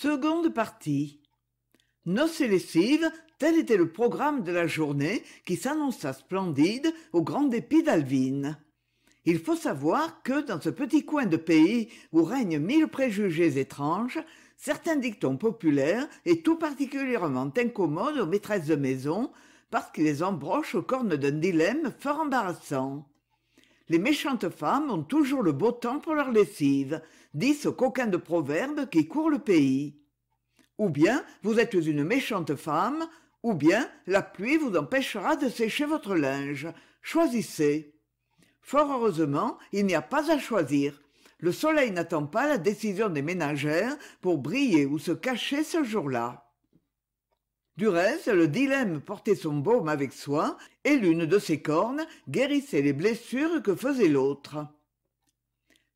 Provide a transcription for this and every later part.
Seconde partie. Noces et lessives, tel était le programme de la journée qui s'annonça splendide au grand dépit d'Alvine. Il faut savoir que, dans ce petit coin de pays où règnent mille préjugés étranges, certains dictons populaires et tout particulièrement incommodes aux maîtresses de maison parce qu'ils les embrochent aux cornes d'un dilemme fort embarrassant. Les méchantes femmes ont toujours le beau temps pour leurs lessives dit ce coquin de proverbe qui court le pays ou bien vous êtes une méchante femme ou bien la pluie vous empêchera de sécher votre linge choisissez fort heureusement il n'y a pas à choisir le soleil n'attend pas la décision des ménagères pour briller ou se cacher ce jour-là du reste, le dilemme portait son baume avec soi, et l'une de ses cornes guérissait les blessures que faisait l'autre.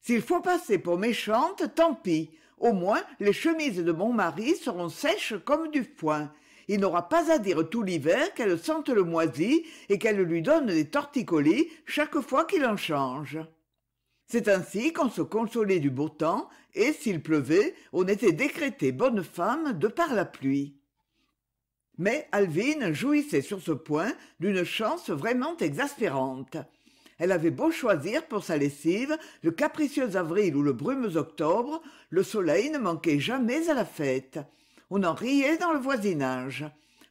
S'il faut passer pour méchante, tant pis. Au moins, les chemises de mon mari seront sèches comme du foin. Il n'aura pas à dire tout l'hiver qu'elle sente le moisi et qu'elle lui donne des torticolis chaque fois qu'il en change. C'est ainsi qu'on se consolait du beau temps, et s'il pleuvait, on était décrété bonne femme de par la pluie. Mais Alvine jouissait sur ce point d'une chance vraiment exaspérante elle avait beau choisir pour sa lessive le capricieux avril ou le brumeux octobre le soleil ne manquait jamais à la fête on en riait dans le voisinage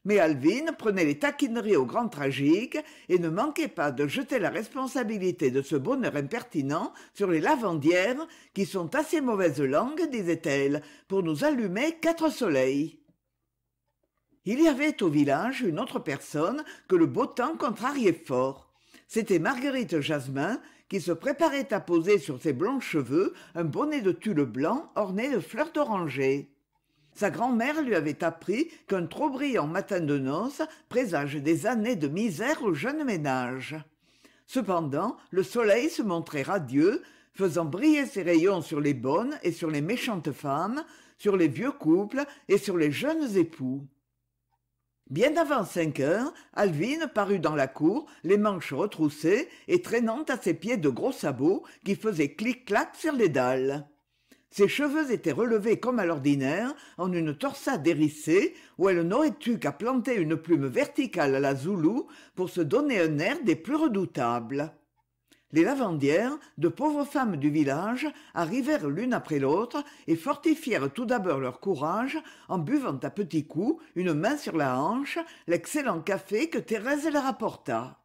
mais alvine prenait les taquineries au grand tragique et ne manquait pas de jeter la responsabilité de ce bonheur impertinent sur les lavandières qui sont assez mauvaises langues disait-elle pour nous allumer quatre soleils il y avait au village une autre personne que le beau temps contrariait fort c'était marguerite jasmin qui se préparait à poser sur ses blonds cheveux un bonnet de tulle blanc orné de fleurs d'oranger sa grand-mère lui avait appris qu'un trop brillant matin de noces présage des années de misère au jeune ménage cependant le soleil se montrait radieux faisant briller ses rayons sur les bonnes et sur les méchantes femmes sur les vieux couples et sur les jeunes époux bien avant cinq heures alvine parut dans la cour les manches retroussées et traînant à ses pieds de gros sabots qui faisaient clic-clac sur les dalles ses cheveux étaient relevés comme à l'ordinaire en une torsade hérissée où elle n'aurait eu qu'à planter une plume verticale à la zoulou pour se donner un air des plus redoutables les lavandières de pauvres femmes du village arrivèrent l'une après l'autre et fortifièrent tout d'abord leur courage en buvant à petits coups une main sur la hanche l'excellent café que thérèse leur apporta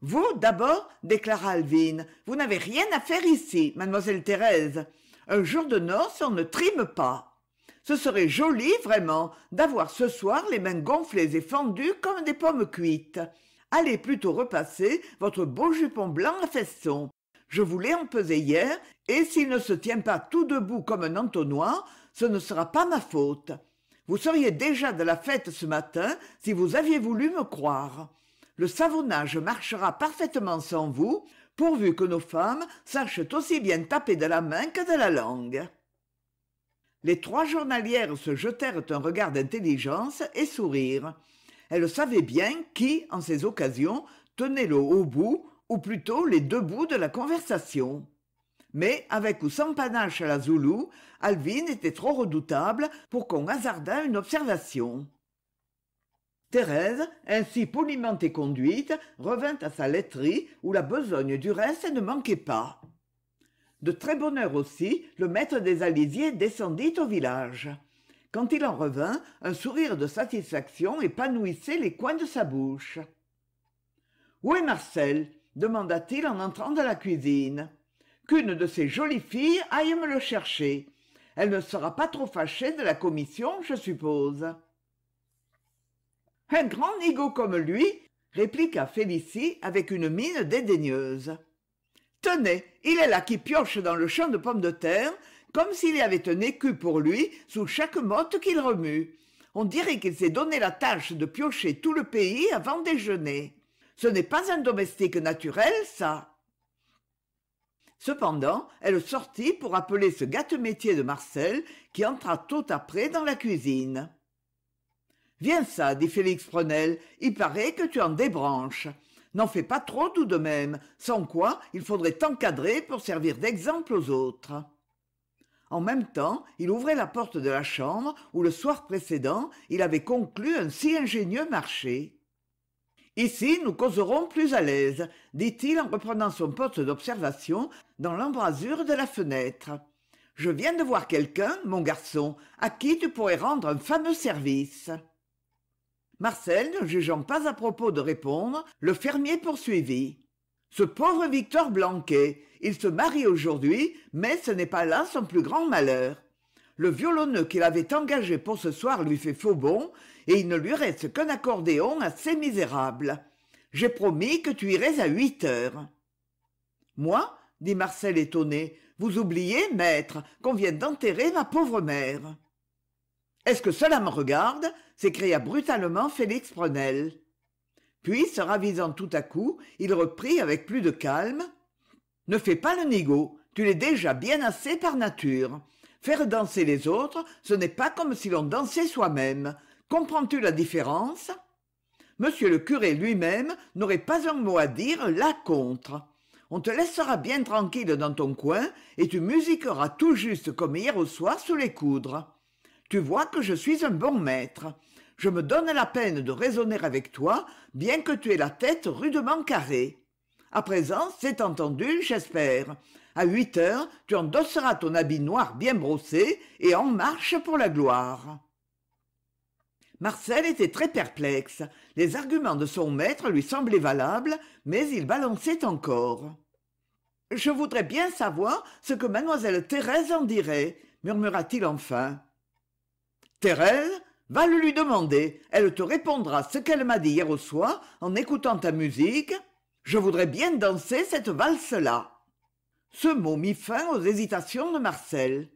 vous d'abord déclara alvine vous n'avez rien à faire ici mademoiselle thérèse un jour de noces on ne trime pas ce serait joli vraiment d'avoir ce soir les mains gonflées et fendues comme des pommes cuites allez plutôt repasser votre beau jupon blanc à festons je vous l'ai empesé hier et s'il ne se tient pas tout debout comme un entonnoir ce ne sera pas ma faute vous seriez déjà de la fête ce matin si vous aviez voulu me croire le savonnage marchera parfaitement sans vous pourvu que nos femmes sachent aussi bien taper de la main que de la langue les trois journalières se jetèrent un regard d'intelligence et sourirent elle savait bien qui en ces occasions tenait le haut bout ou plutôt les deux bouts de la conversation mais avec ou sans panache à la Zoulou, Alvin était trop redoutable pour qu'on hasardât une observation. Thérèse, ainsi poliment éconduite, conduite, revint à sa laiterie où la besogne du reste ne manquait pas. De très bonne heure aussi, le maître des aliziers descendit au village quand il en revint un sourire de satisfaction épanouissait les coins de sa bouche où est marcel demanda-t-il en entrant dans la cuisine qu'une de ces jolies filles aille me le chercher elle ne sera pas trop fâchée de la commission je suppose un grand ego comme lui répliqua félicie avec une mine dédaigneuse tenez il est là qui pioche dans le champ de pommes de terre comme s'il y avait un écu pour lui sous chaque motte qu'il remue. On dirait qu'il s'est donné la tâche de piocher tout le pays avant déjeuner. Ce n'est pas un domestique naturel, ça. Cependant, elle sortit pour appeler ce gâte-métier de Marcel, qui entra tout après dans la cuisine. Viens ça, dit Félix Prenel, il paraît que tu en débranches. N'en fais pas trop tout de même, sans quoi il faudrait t'encadrer pour servir d'exemple aux autres. En même temps, il ouvrait la porte de la chambre où le soir précédent il avait conclu un si ingénieux marché. Ici, nous causerons plus à l'aise, dit-il en reprenant son poste d'observation dans l'embrasure de la fenêtre. Je viens de voir quelqu'un, mon garçon, à qui tu pourrais rendre un fameux service. Marcel, ne jugeant pas à propos de répondre, le fermier poursuivit. Ce pauvre Victor Blanquet, il se marie aujourd'hui mais ce n'est pas là son plus grand malheur le violonneux qu'il avait engagé pour ce soir lui fait faux bond et il ne lui reste qu'un accordéon assez misérable j'ai promis que tu irais à huit heures moi dit marcel étonné vous oubliez maître qu'on vient d'enterrer ma pauvre mère est-ce que cela me regarde s'écria brutalement félix prenel puis se ravisant tout à coup il reprit avec plus de calme ne fais pas le nigo, tu l'es déjà bien assez par nature faire danser les autres ce n'est pas comme si l'on dansait soi-même comprends-tu la différence Monsieur le curé lui-même n'aurait pas un mot à dire là contre on te laissera bien tranquille dans ton coin et tu musiqueras tout juste comme hier au soir sous les coudres tu vois que je suis un bon maître je me donne la peine de raisonner avec toi bien que tu aies la tête rudement carrée à présent c'est entendu j'espère À huit heures tu endosseras ton habit noir bien brossé et en marche pour la gloire marcel était très perplexe les arguments de son maître lui semblaient valables mais il balançait encore je voudrais bien savoir ce que mademoiselle thérèse en dirait murmura-t-il enfin thérèse va le lui demander elle te répondra ce qu'elle m'a dit hier au soir en écoutant ta musique je voudrais bien danser cette valse là ce mot mit fin aux hésitations de marcel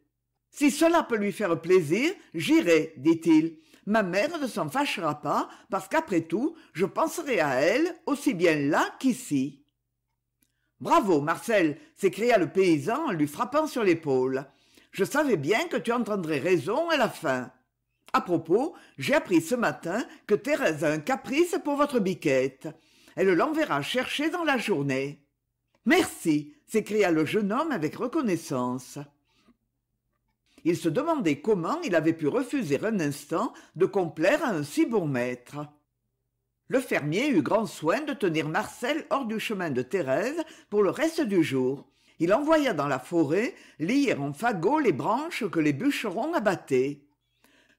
si cela peut lui faire plaisir j'irai dit-il ma mère ne s'en fâchera pas parce qu'après tout je penserai à elle aussi bien là qu'ici bravo marcel s'écria le paysan en lui frappant sur l'épaule je savais bien que tu entendrais raison à la fin à propos j'ai appris ce matin que thérèse a un caprice pour votre biquette elle l'enverra chercher dans la journée merci s'écria le jeune homme avec reconnaissance il se demandait comment il avait pu refuser un instant de complaire à un si bon maître le fermier eut grand soin de tenir marcel hors du chemin de thérèse pour le reste du jour il envoya dans la forêt lier en fagots les branches que les bûcherons abattaient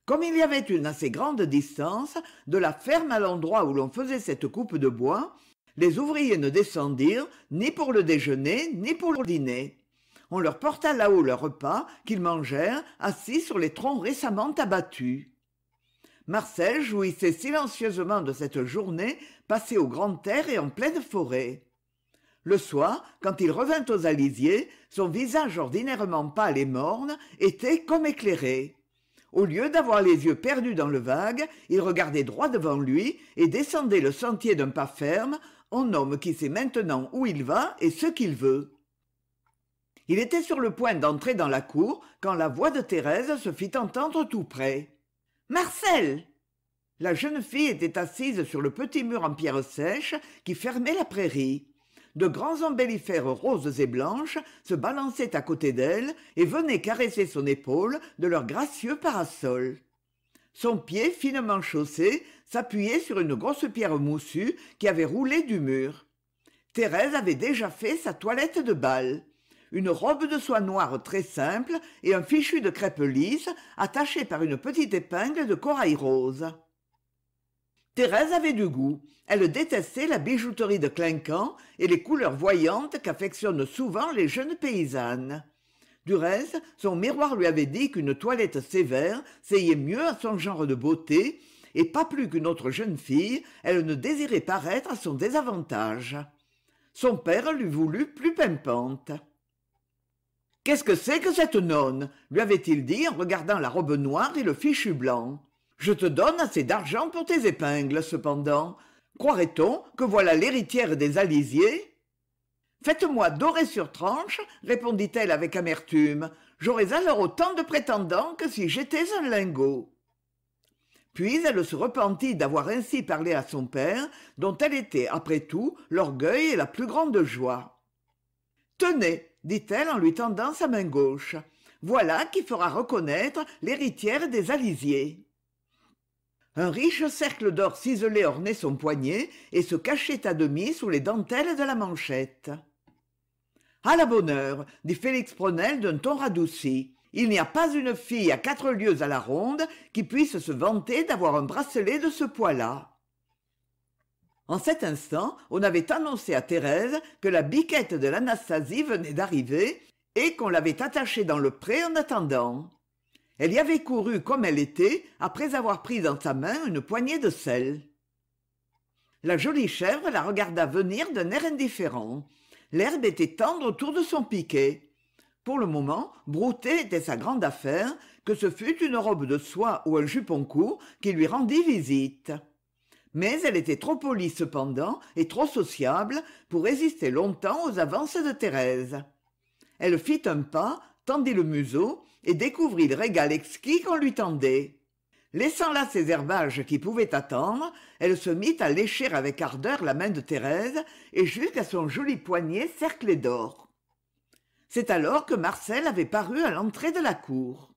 comme il y avait une assez grande distance de la ferme à l'endroit où l'on faisait cette coupe de bois les ouvriers ne descendirent ni pour le déjeuner ni pour le dîner on leur porta là-haut leur repas qu'ils mangèrent assis sur les troncs récemment abattus marcel jouissait silencieusement de cette journée passée au grand air et en pleine forêt le soir quand il revint aux alisiers son visage ordinairement pâle et morne était comme éclairé au lieu d'avoir les yeux perdus dans le vague il regardait droit devant lui et descendait le sentier d'un pas ferme en homme qui sait maintenant où il va et ce qu'il veut il était sur le point d'entrer dans la cour quand la voix de thérèse se fit entendre tout près marcel la jeune fille était assise sur le petit mur en pierre sèche qui fermait la prairie de grands embellifères roses et blanches se balançaient à côté d'elle et venaient caresser son épaule de leurs gracieux parasols. Son pied finement chaussé s'appuyait sur une grosse pierre moussue qui avait roulé du mur. Thérèse avait déjà fait sa toilette de bal. Une robe de soie noire très simple et un fichu de crêpe lisse attaché par une petite épingle de corail rose thérèse avait du goût elle détestait la bijouterie de clinquant et les couleurs voyantes qu'affectionnent souvent les jeunes paysannes du reste son miroir lui avait dit qu'une toilette sévère seyait mieux à son genre de beauté et pas plus qu'une autre jeune fille elle ne désirait paraître à son désavantage son père l'eût voulu plus pimpante qu'est-ce que c'est que cette nonne lui avait-il dit en regardant la robe noire et le fichu blanc je te donne assez d'argent pour tes épingles cependant croirait-on que voilà l'héritière des alisiers faites-moi dorer sur tranche répondit-elle avec amertume j'aurais alors autant de prétendants que si j'étais un lingot puis elle se repentit d'avoir ainsi parlé à son père dont elle était après tout l'orgueil et la plus grande joie tenez dit-elle en lui tendant sa main gauche voilà qui fera reconnaître l'héritière des alisiers un riche cercle d'or ciselé ornait son poignet et se cachait à demi sous les dentelles de la manchette. À la bonne heure, dit Félix Pronel d'un ton radouci. Il n'y a pas une fille à quatre lieues à la ronde qui puisse se vanter d'avoir un bracelet de ce poids-là. En cet instant, on avait annoncé à Thérèse que la biquette de l'Anastasie venait d'arriver et qu'on l'avait attachée dans le pré en attendant elle y avait couru comme elle était après avoir pris dans sa main une poignée de sel la jolie chèvre la regarda venir d'un air indifférent l'herbe était tendre autour de son piquet pour le moment brouter était sa grande affaire que ce fût une robe de soie ou un jupon court qui lui rendit visite mais elle était trop polie cependant et trop sociable pour résister longtemps aux avances de thérèse elle fit un pas tendit le museau et découvrit le régal exquis qu'on lui tendait laissant là ses herbages qui pouvaient attendre elle se mit à lécher avec ardeur la main de thérèse et jusqu'à son joli poignet cerclé d'or c'est alors que marcel avait paru à l'entrée de la cour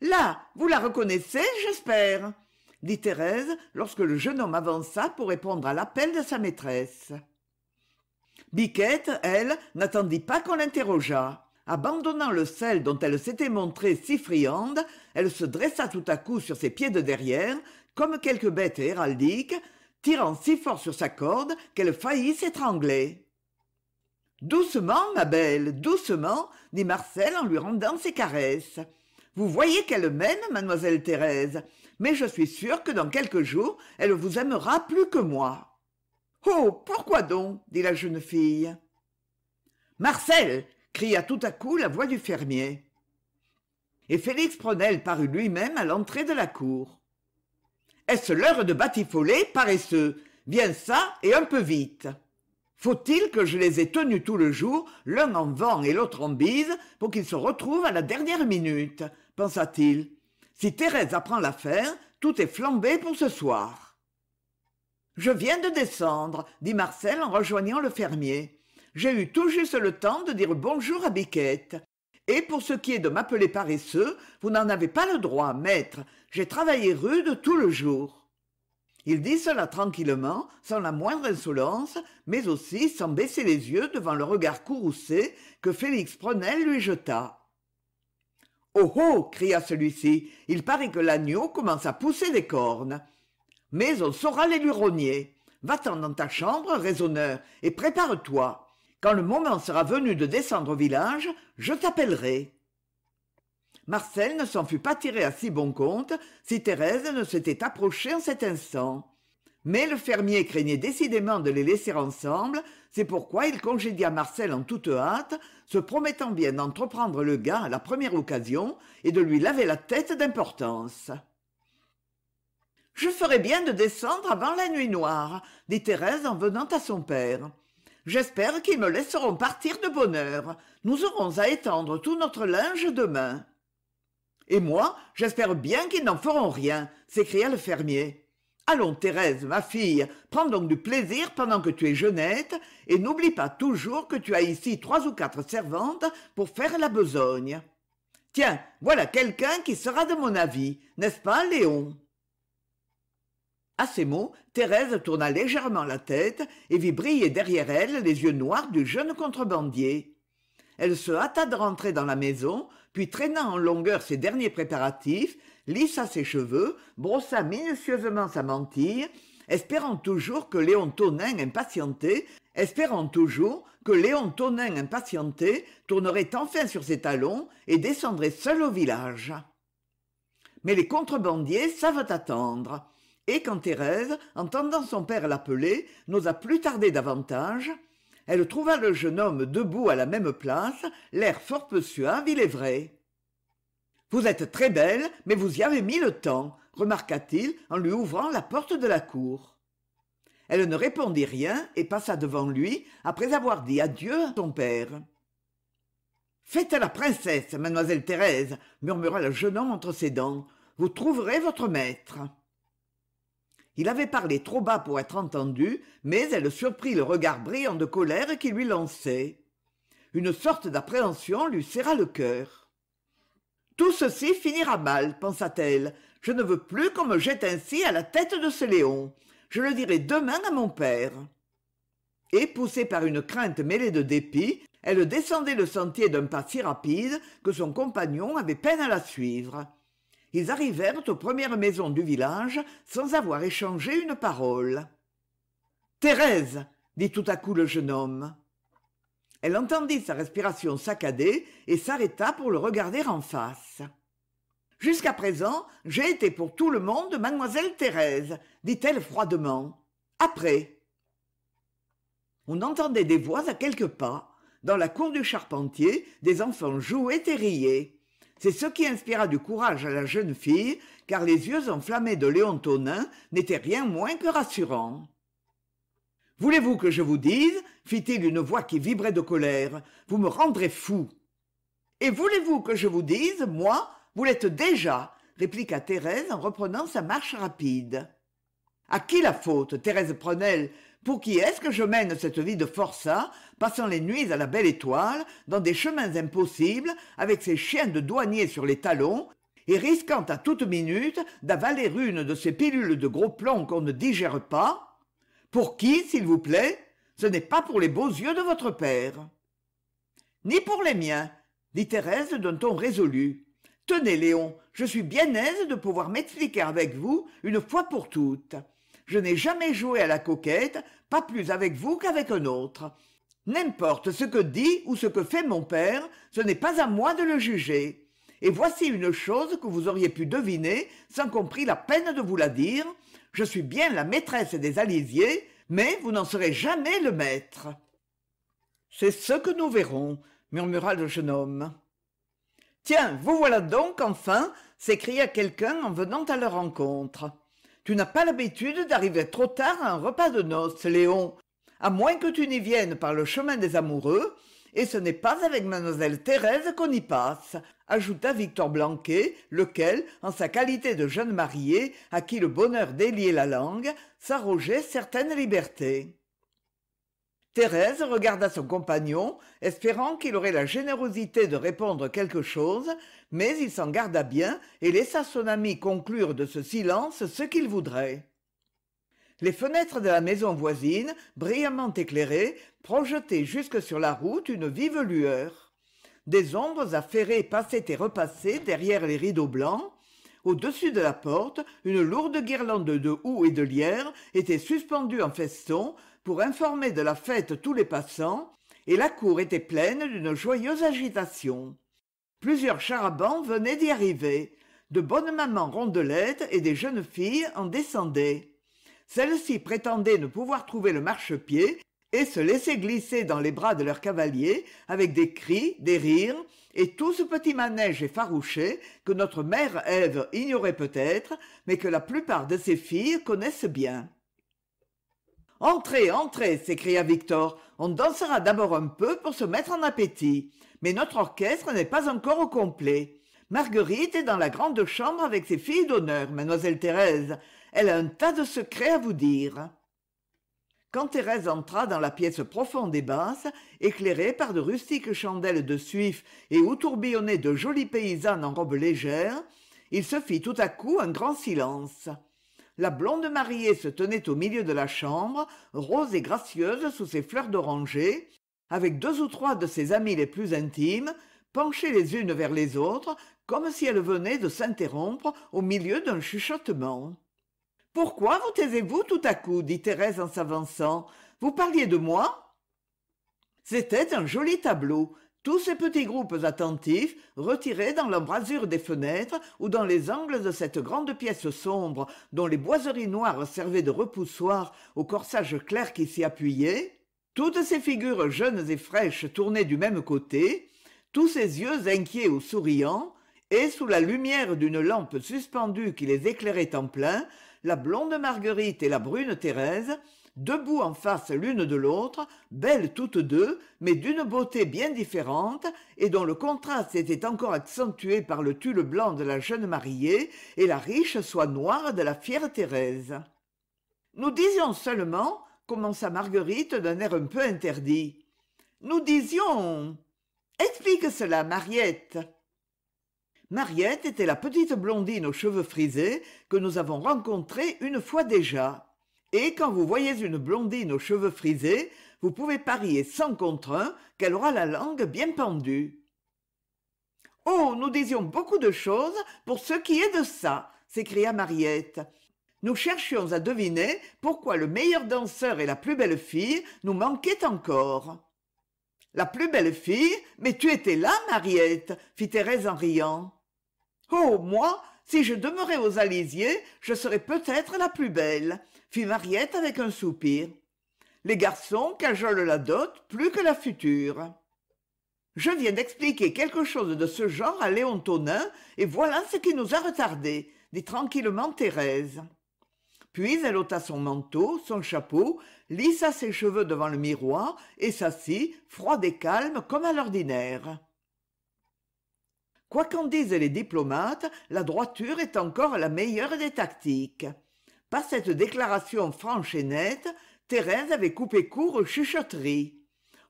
là vous la reconnaissez j'espère dit thérèse lorsque le jeune homme avança pour répondre à l'appel de sa maîtresse biquette elle n'attendit pas qu'on l'interrogeât abandonnant le sel dont elle s'était montrée si friande elle se dressa tout à coup sur ses pieds de derrière comme quelque bête héraldique tirant si fort sur sa corde qu'elle faillit s'étrangler doucement ma belle doucement dit marcel en lui rendant ses caresses vous voyez qu'elle m'aime mademoiselle thérèse mais je suis sûre que dans quelques jours elle vous aimera plus que moi oh pourquoi donc dit la jeune fille marcel cria tout à coup la voix du fermier et félix Pronel parut lui-même à l'entrée de la cour est-ce l'heure de batifoler paresseux viens ça et un peu vite faut-il que je les ai tenus tout le jour l'un en vent et l'autre en bise pour qu'ils se retrouvent à la dernière minute pensa-t-il si thérèse apprend l'affaire tout est flambé pour ce soir je viens de descendre dit marcel en rejoignant le fermier j'ai eu tout juste le temps de dire bonjour à biquette et pour ce qui est de m'appeler paresseux vous n'en avez pas le droit maître j'ai travaillé rude tout le jour il dit cela tranquillement sans la moindre insolence mais aussi sans baisser les yeux devant le regard courroucé que félix prenel lui jeta oh oh cria celui-ci il paraît que l'agneau commence à pousser des cornes mais on saura les lui rogner va-t'en dans ta chambre raisonneur et prépare-toi quand le moment sera venu de descendre au village je t'appellerai marcel ne s'en fut pas tiré à si bon compte si thérèse ne s'était approchée en cet instant mais le fermier craignait décidément de les laisser ensemble c'est pourquoi il congédia marcel en toute hâte se promettant bien d'entreprendre le gars à la première occasion et de lui laver la tête d'importance je ferai bien de descendre avant la nuit noire dit thérèse en venant à son père j'espère qu'ils me laisseront partir de bonne heure nous aurons à étendre tout notre linge demain et moi j'espère bien qu'ils n'en feront rien s'écria le fermier allons thérèse ma fille prends donc du plaisir pendant que tu es jeunette et n'oublie pas toujours que tu as ici trois ou quatre servantes pour faire la besogne tiens voilà quelqu'un qui sera de mon avis n'est-ce pas léon à ces mots thérèse tourna légèrement la tête et vit briller derrière elle les yeux noirs du jeune contrebandier elle se hâta de rentrer dans la maison puis traîna en longueur ses derniers préparatifs lissa ses cheveux brossa minutieusement sa mantille espérant toujours que léon Tonin, impatienté espérant toujours que léon Tonin impatienté tournerait enfin sur ses talons et descendrait seul au village mais les contrebandiers savent attendre et quand thérèse entendant son père l'appeler n'osa plus tarder davantage elle trouva le jeune homme debout à la même place l'air fort peu suave il est vrai vous êtes très belle mais vous y avez mis le temps remarqua-t-il en lui ouvrant la porte de la cour elle ne répondit rien et passa devant lui après avoir dit adieu à son père faites la princesse mademoiselle thérèse murmura le jeune homme entre ses dents vous trouverez votre maître il avait parlé trop bas pour être entendu mais elle surprit le regard brillant de colère qu'il lui lançait une sorte d'appréhension lui serra le cœur tout ceci finira mal pensa-t-elle je ne veux plus qu'on me jette ainsi à la tête de ce léon je le dirai demain à mon père et poussée par une crainte mêlée de dépit elle descendait le sentier d'un pas si rapide que son compagnon avait peine à la suivre ils arrivèrent aux premières maisons du village sans avoir échangé une parole thérèse dit tout à coup le jeune homme elle entendit sa respiration saccadée et s'arrêta pour le regarder en face jusqu'à présent j'ai été pour tout le monde mademoiselle thérèse dit-elle froidement après on entendait des voix à quelques pas dans la cour du charpentier des enfants jouaient et riaient c'est ce qui inspira du courage à la jeune fille, car les yeux enflammés de Léon Tonin n'étaient rien moins que rassurants. Voulez-vous que je vous dise fit-il d'une voix qui vibrait de colère. Vous me rendrez fou. Et voulez-vous que je vous dise, moi, vous l'êtes déjà répliqua Thérèse en reprenant sa marche rapide. À qui la faute, Thérèse pour qui est-ce que je mène cette vie de forçat passant les nuits à la belle étoile dans des chemins impossibles avec ces chiens de douaniers sur les talons et risquant à toute minute d'avaler une de ces pilules de gros plomb qu'on ne digère pas Pour qui, s'il vous plaît Ce n'est pas pour les beaux yeux de votre père. Ni pour les miens, dit Thérèse d'un ton résolu. Tenez, Léon, je suis bien aise de pouvoir m'expliquer avec vous une fois pour toutes je n'ai jamais joué à la coquette pas plus avec vous qu'avec un autre n'importe ce que dit ou ce que fait mon père ce n'est pas à moi de le juger et voici une chose que vous auriez pu deviner sans qu'on prît la peine de vous la dire je suis bien la maîtresse des alisiers mais vous n'en serez jamais le maître c'est ce que nous verrons murmura le jeune homme tiens vous voilà donc enfin s'écria quelqu'un en venant à leur rencontre tu n'as pas l'habitude d'arriver trop tard à un repas de noces, Léon, à moins que tu n'y viennes par le chemin des amoureux, et ce n'est pas avec mademoiselle Thérèse qu'on y passe, ajouta Victor Blanquet, lequel, en sa qualité de jeune marié, à qui le bonheur déliait la langue, s'arrogeait certaines libertés. Thérèse regarda son compagnon, espérant qu'il aurait la générosité de répondre quelque chose, mais il s'en garda bien et laissa son ami conclure de ce silence ce qu'il voudrait. Les fenêtres de la maison voisine, brillamment éclairées, projetaient jusque sur la route une vive lueur. Des ombres affairées passaient et repassaient derrière les rideaux blancs. Au-dessus de la porte, une lourde guirlande de houx et de lierre était suspendue en feston, pour informer de la fête tous les passants et la cour était pleine d'une joyeuse agitation plusieurs charabans venaient d'y arriver de bonnes mamans rondelettes et des jeunes filles en descendaient celles-ci prétendaient ne pouvoir trouver le marchepied et se laissaient glisser dans les bras de leurs cavaliers avec des cris, des rires, et tout ce petit manège effarouché que notre mère Ève ignorait peut-être, mais que la plupart de ses filles connaissent bien entrez entrez s'écria victor on dansera d'abord un peu pour se mettre en appétit mais notre orchestre n'est pas encore au complet marguerite est dans la grande chambre avec ses filles d'honneur mademoiselle thérèse elle a un tas de secrets à vous dire quand thérèse entra dans la pièce profonde et basse éclairée par de rustiques chandelles de suif et où tourbillonnaient de jolies paysannes en robes légères, il se fit tout à coup un grand silence la blonde mariée se tenait au milieu de la chambre rose et gracieuse sous ses fleurs d'oranger avec deux ou trois de ses amies les plus intimes penchées les unes vers les autres comme si elles venaient de s'interrompre au milieu d'un chuchotement pourquoi vous taisez-vous tout à coup dit thérèse en s'avançant vous parliez de moi c'était un joli tableau tous ces petits groupes attentifs retirés dans l'embrasure des fenêtres ou dans les angles de cette grande pièce sombre dont les boiseries noires servaient de repoussoir au corsage clair qui s'y appuyait toutes ces figures jeunes et fraîches tournées du même côté tous ces yeux inquiets ou souriants et sous la lumière d'une lampe suspendue qui les éclairait en plein la blonde marguerite et la brune thérèse debout en face l'une de l'autre belles toutes deux mais d'une beauté bien différente et dont le contraste était encore accentué par le tulle blanc de la jeune mariée et la riche soie noire de la fière thérèse nous disions seulement commença marguerite d'un air un peu interdit nous disions explique cela mariette mariette était la petite blondine aux cheveux frisés que nous avons rencontrée une fois déjà et quand vous voyez une blondine aux cheveux frisés, vous pouvez parier sans contre un qu'elle aura la langue bien pendue. Oh, nous disions beaucoup de choses pour ce qui est de ça, s'écria Mariette. Nous cherchions à deviner pourquoi le meilleur danseur et la plus belle fille nous manquaient encore. La plus belle fille Mais tu étais là, Mariette fit Thérèse en riant. Oh, moi, si je demeurais aux Alisiers, je serais peut-être la plus belle fit mariette avec un soupir les garçons cajolent la dot plus que la future je viens d'expliquer quelque chose de ce genre à Léon Tonin, et voilà ce qui nous a retardés dit tranquillement thérèse puis elle ôta son manteau son chapeau lissa ses cheveux devant le miroir et s'assit froide et calme comme à l'ordinaire quoi qu'en disent les diplomates la droiture est encore la meilleure des tactiques par cette déclaration franche et nette thérèse avait coupé court aux chuchoteries.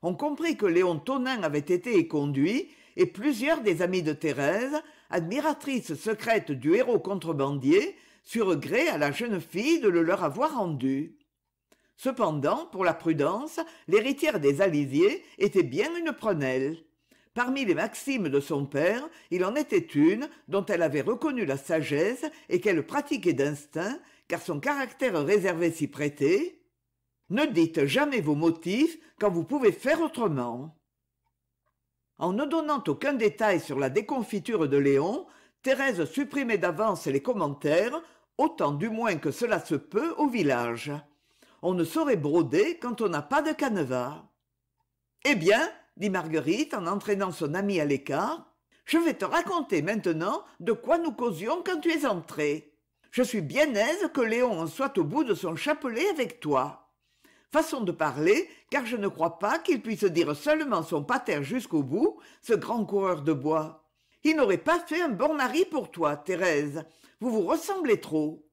on comprit que léon Tonin avait été éconduit et plusieurs des amis de thérèse admiratrices secrètes du héros contrebandier surent gré à la jeune fille de le leur avoir rendu cependant pour la prudence l'héritière des alisiers était bien une prenelle. parmi les maximes de son père il en était une dont elle avait reconnu la sagesse et qu'elle pratiquait d'instinct car son caractère réservé s'y prêtait ne dites jamais vos motifs quand vous pouvez faire autrement en ne donnant aucun détail sur la déconfiture de léon thérèse supprimait d'avance les commentaires autant du moins que cela se peut au village on ne saurait broder quand on n'a pas de canevas eh bien dit marguerite en entraînant son amie à l'écart je vais te raconter maintenant de quoi nous causions quand tu es entrée. » je suis bien aise que léon en soit au bout de son chapelet avec toi façon de parler car je ne crois pas qu'il puisse dire seulement son pater jusqu'au bout ce grand coureur de bois il n'aurait pas fait un bon mari pour toi thérèse vous vous ressemblez trop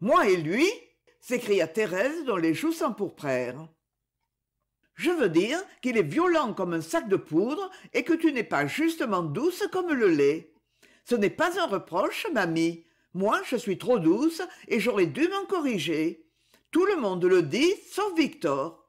moi et lui s'écria thérèse dont les joues s'empourprèrent je veux dire qu'il est violent comme un sac de poudre et que tu n'es pas justement douce comme le lait. Ce n'est pas un reproche, mamie moi je suis trop douce et j'aurais dû m'en corriger tout le monde le dit sauf victor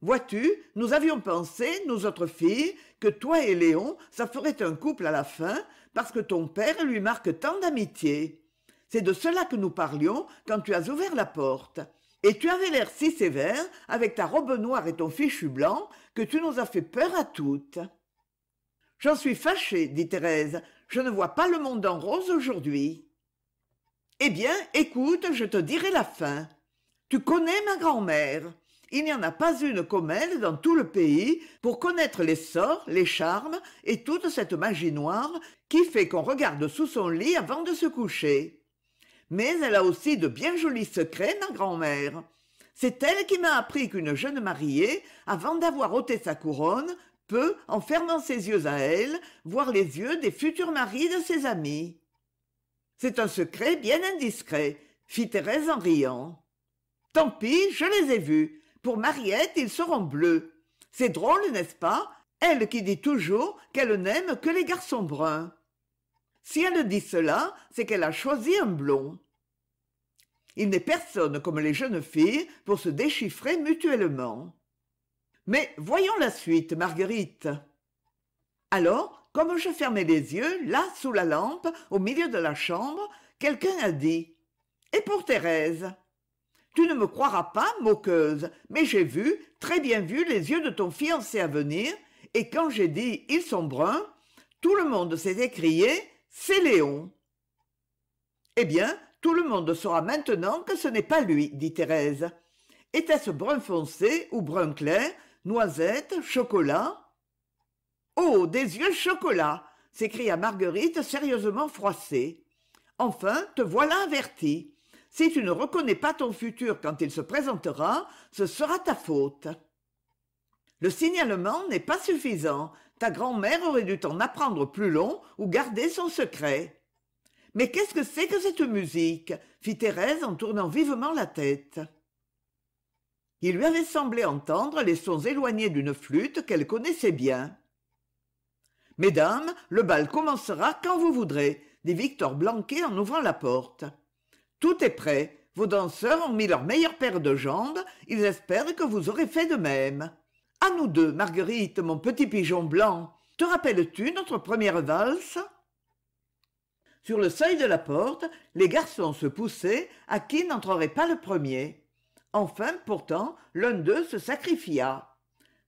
vois-tu nous avions pensé nous autres filles que toi et léon ça ferait un couple à la fin parce que ton père lui marque tant d'amitié c'est de cela que nous parlions quand tu as ouvert la porte et tu avais l'air si sévère avec ta robe noire et ton fichu blanc que tu nous as fait peur à toutes j'en suis fâchée dit thérèse je ne vois pas le monde en rose aujourd'hui eh bien écoute je te dirai la fin tu connais ma grand'mère il n'y en a pas une comme elle dans tout le pays pour connaître les sorts les charmes et toute cette magie noire qui fait qu'on regarde sous son lit avant de se coucher mais elle a aussi de bien jolis secrets ma grand'mère c'est elle qui m'a appris qu'une jeune mariée avant d'avoir ôté sa couronne peut en fermant ses yeux à elle voir les yeux des futurs maris de ses amis c'est un secret bien indiscret fit thérèse en riant tant pis je les ai vus pour mariette ils seront bleus c'est drôle n'est-ce pas elle qui dit toujours qu'elle n'aime que les garçons bruns si elle dit cela c'est qu'elle a choisi un blond il n'est personne comme les jeunes filles pour se déchiffrer mutuellement mais voyons la suite marguerite alors comme je fermais les yeux là sous la lampe au milieu de la chambre quelqu'un a dit et pour thérèse tu ne me croiras pas moqueuse mais j'ai vu très bien vu les yeux de ton fiancé à venir et quand j'ai dit ils sont bruns tout le monde s'est écrié c'est léon eh bien tout le monde saura maintenant que ce n'est pas lui dit thérèse était-ce brun foncé ou brun clair noisette chocolat oh des yeux chocolat s'écria marguerite sérieusement froissée enfin te voilà averti si tu ne reconnais pas ton futur quand il se présentera ce sera ta faute le signalement n'est pas suffisant ta grand-mère aurait dû t'en apprendre plus long ou garder son secret mais qu'est-ce que c'est que cette musique fit thérèse en tournant vivement la tête il lui avait semblé entendre les sons éloignés d'une flûte qu'elle connaissait bien mesdames le bal commencera quand vous voudrez dit victor blanquet en ouvrant la porte tout est prêt vos danseurs ont mis leur meilleure paire de jambes ils espèrent que vous aurez fait de même à nous deux marguerite mon petit pigeon blanc te rappelles-tu notre première valse sur le seuil de la porte les garçons se poussaient à qui n'entrerait pas le premier enfin pourtant l'un d'eux se sacrifia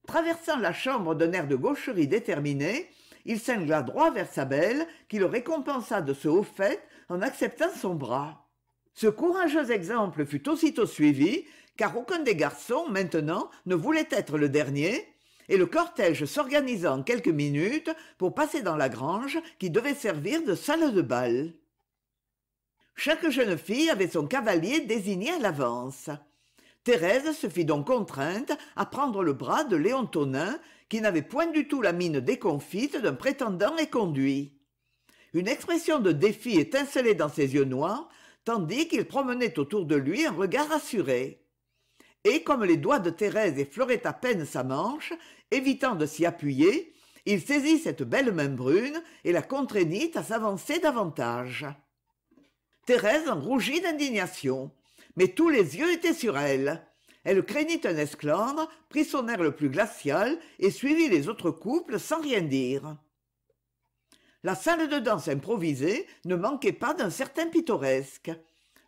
traversant la chambre d'un air de gaucherie déterminé, il cingla droit vers sa belle qui le récompensa de ce haut fait en acceptant son bras ce courageux exemple fut aussitôt suivi car aucun des garçons maintenant ne voulait être le dernier et le cortège s'organisa en quelques minutes pour passer dans la grange qui devait servir de salle de bal chaque jeune fille avait son cavalier désigné à l'avance thérèse se fit donc contrainte à prendre le bras de léon qui n'avait point du tout la mine déconfite d'un prétendant éconduit. Une expression de défi étincelait dans ses yeux noirs, tandis qu'il promenait autour de lui un regard assuré. Et comme les doigts de Thérèse effleuraient à peine sa manche, évitant de s'y appuyer, il saisit cette belle main brune et la contraignit à s'avancer davantage. Thérèse en rougit d'indignation, mais tous les yeux étaient sur elle elle craignit un esclandre prit son air le plus glacial et suivit les autres couples sans rien dire la salle de danse improvisée ne manquait pas d'un certain pittoresque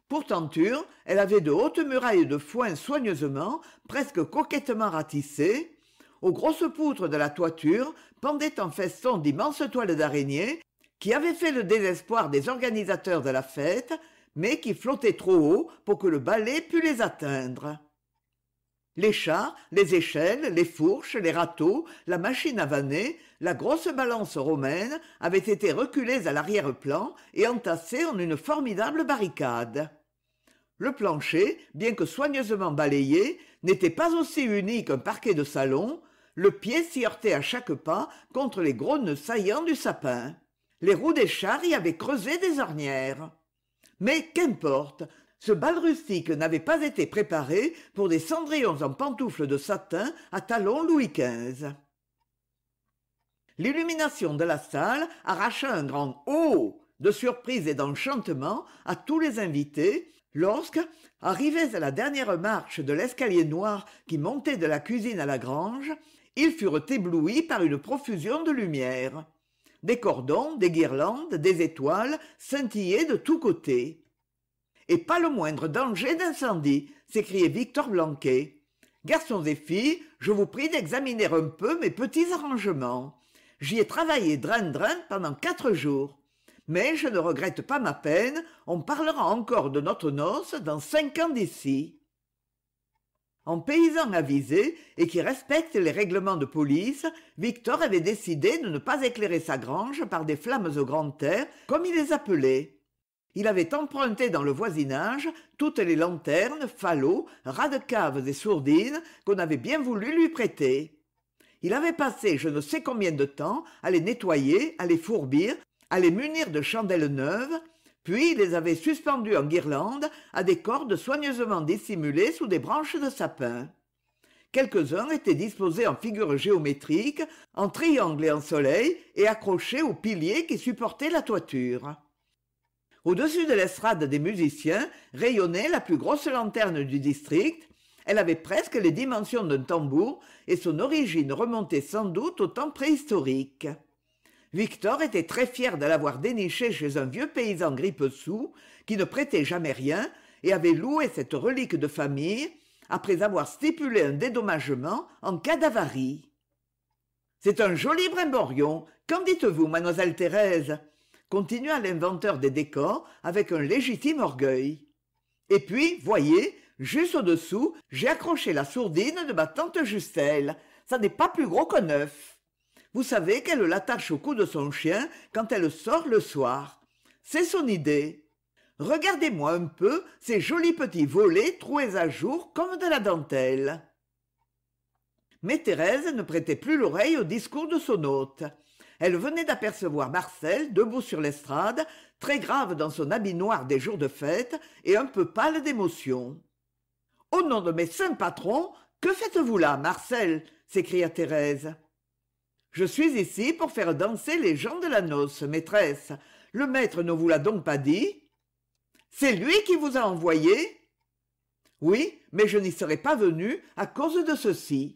pour tenture elle avait de hautes murailles de foin soigneusement presque coquettement ratissées aux grosses poutres de la toiture pendaient en feston d'immenses toiles d'araignée qui avaient fait le désespoir des organisateurs de la fête mais qui flottaient trop haut pour que le balai pût les atteindre les chars les échelles les fourches les râteaux la machine à vanner, la grosse balance romaine avaient été reculés à l'arrière-plan et entassés en une formidable barricade le plancher bien que soigneusement balayé n'était pas aussi uni qu'un parquet de salon le pied s'y heurtait à chaque pas contre les gros nœuds saillants du sapin les roues des chars y avaient creusé des ornières mais qu'importe ce bal rustique n'avait pas été préparé pour des cendrillons en pantoufles de satin à talons louis xv l'illumination de la salle arracha un grand oh de surprise et d'enchantement à tous les invités lorsque arrivés à la dernière marche de l'escalier noir qui montait de la cuisine à la grange ils furent éblouis par une profusion de lumière des cordons des guirlandes des étoiles scintillaient de tous côtés et pas le moindre danger d'incendie s'écriait victor blanquet garçons et filles je vous prie d'examiner un peu mes petits arrangements j'y ai travaillé drain-drain pendant quatre jours mais je ne regrette pas ma peine on parlera encore de notre noce dans cinq ans d'ici en paysan avisé et qui respecte les règlements de police, Victor avait décidé de ne pas éclairer sa grange par des flammes au grand air, comme il les appelait il avait emprunté dans le voisinage toutes les lanternes falots ras-de-caves et sourdines qu'on avait bien voulu lui prêter il avait passé je ne sais combien de temps à les nettoyer à les fourbir à les munir de chandelles neuves puis il les avait suspendues en guirlandes à des cordes soigneusement dissimulées sous des branches de sapin quelques-uns étaient disposés en figures géométriques en triangle et en soleil et accrochés aux piliers qui supportaient la toiture au-dessus de l'estrade des musiciens rayonnait la plus grosse lanterne du district. Elle avait presque les dimensions d'un tambour et son origine remontait sans doute au temps préhistorique. Victor était très fier de l'avoir dénichée chez un vieux paysan grippesou qui ne prêtait jamais rien et avait loué cette relique de famille après avoir stipulé un dédommagement en cas d'avarie. C'est un joli brimborion. Qu'en dites-vous, mademoiselle Thérèse continua l'inventeur des décors avec un légitime orgueil et puis voyez juste au-dessous j'ai accroché la sourdine de ma tante Justelle. »« ça n'est pas plus gros qu'un œuf vous savez qu'elle l'attache au cou de son chien quand elle sort le soir c'est son idée regardez-moi un peu ces jolis petits volets troués à jour comme de la dentelle mais thérèse ne prêtait plus l'oreille au discours de son hôte elle venait d'apercevoir marcel debout sur l'estrade très grave dans son habit noir des jours de fête et un peu pâle d'émotion au nom de mes saints patrons que faites-vous là marcel s'écria thérèse je suis ici pour faire danser les gens de la noce maîtresse le maître ne vous l'a donc pas dit c'est lui qui vous a envoyé oui mais je n'y serais pas venu à cause de ceci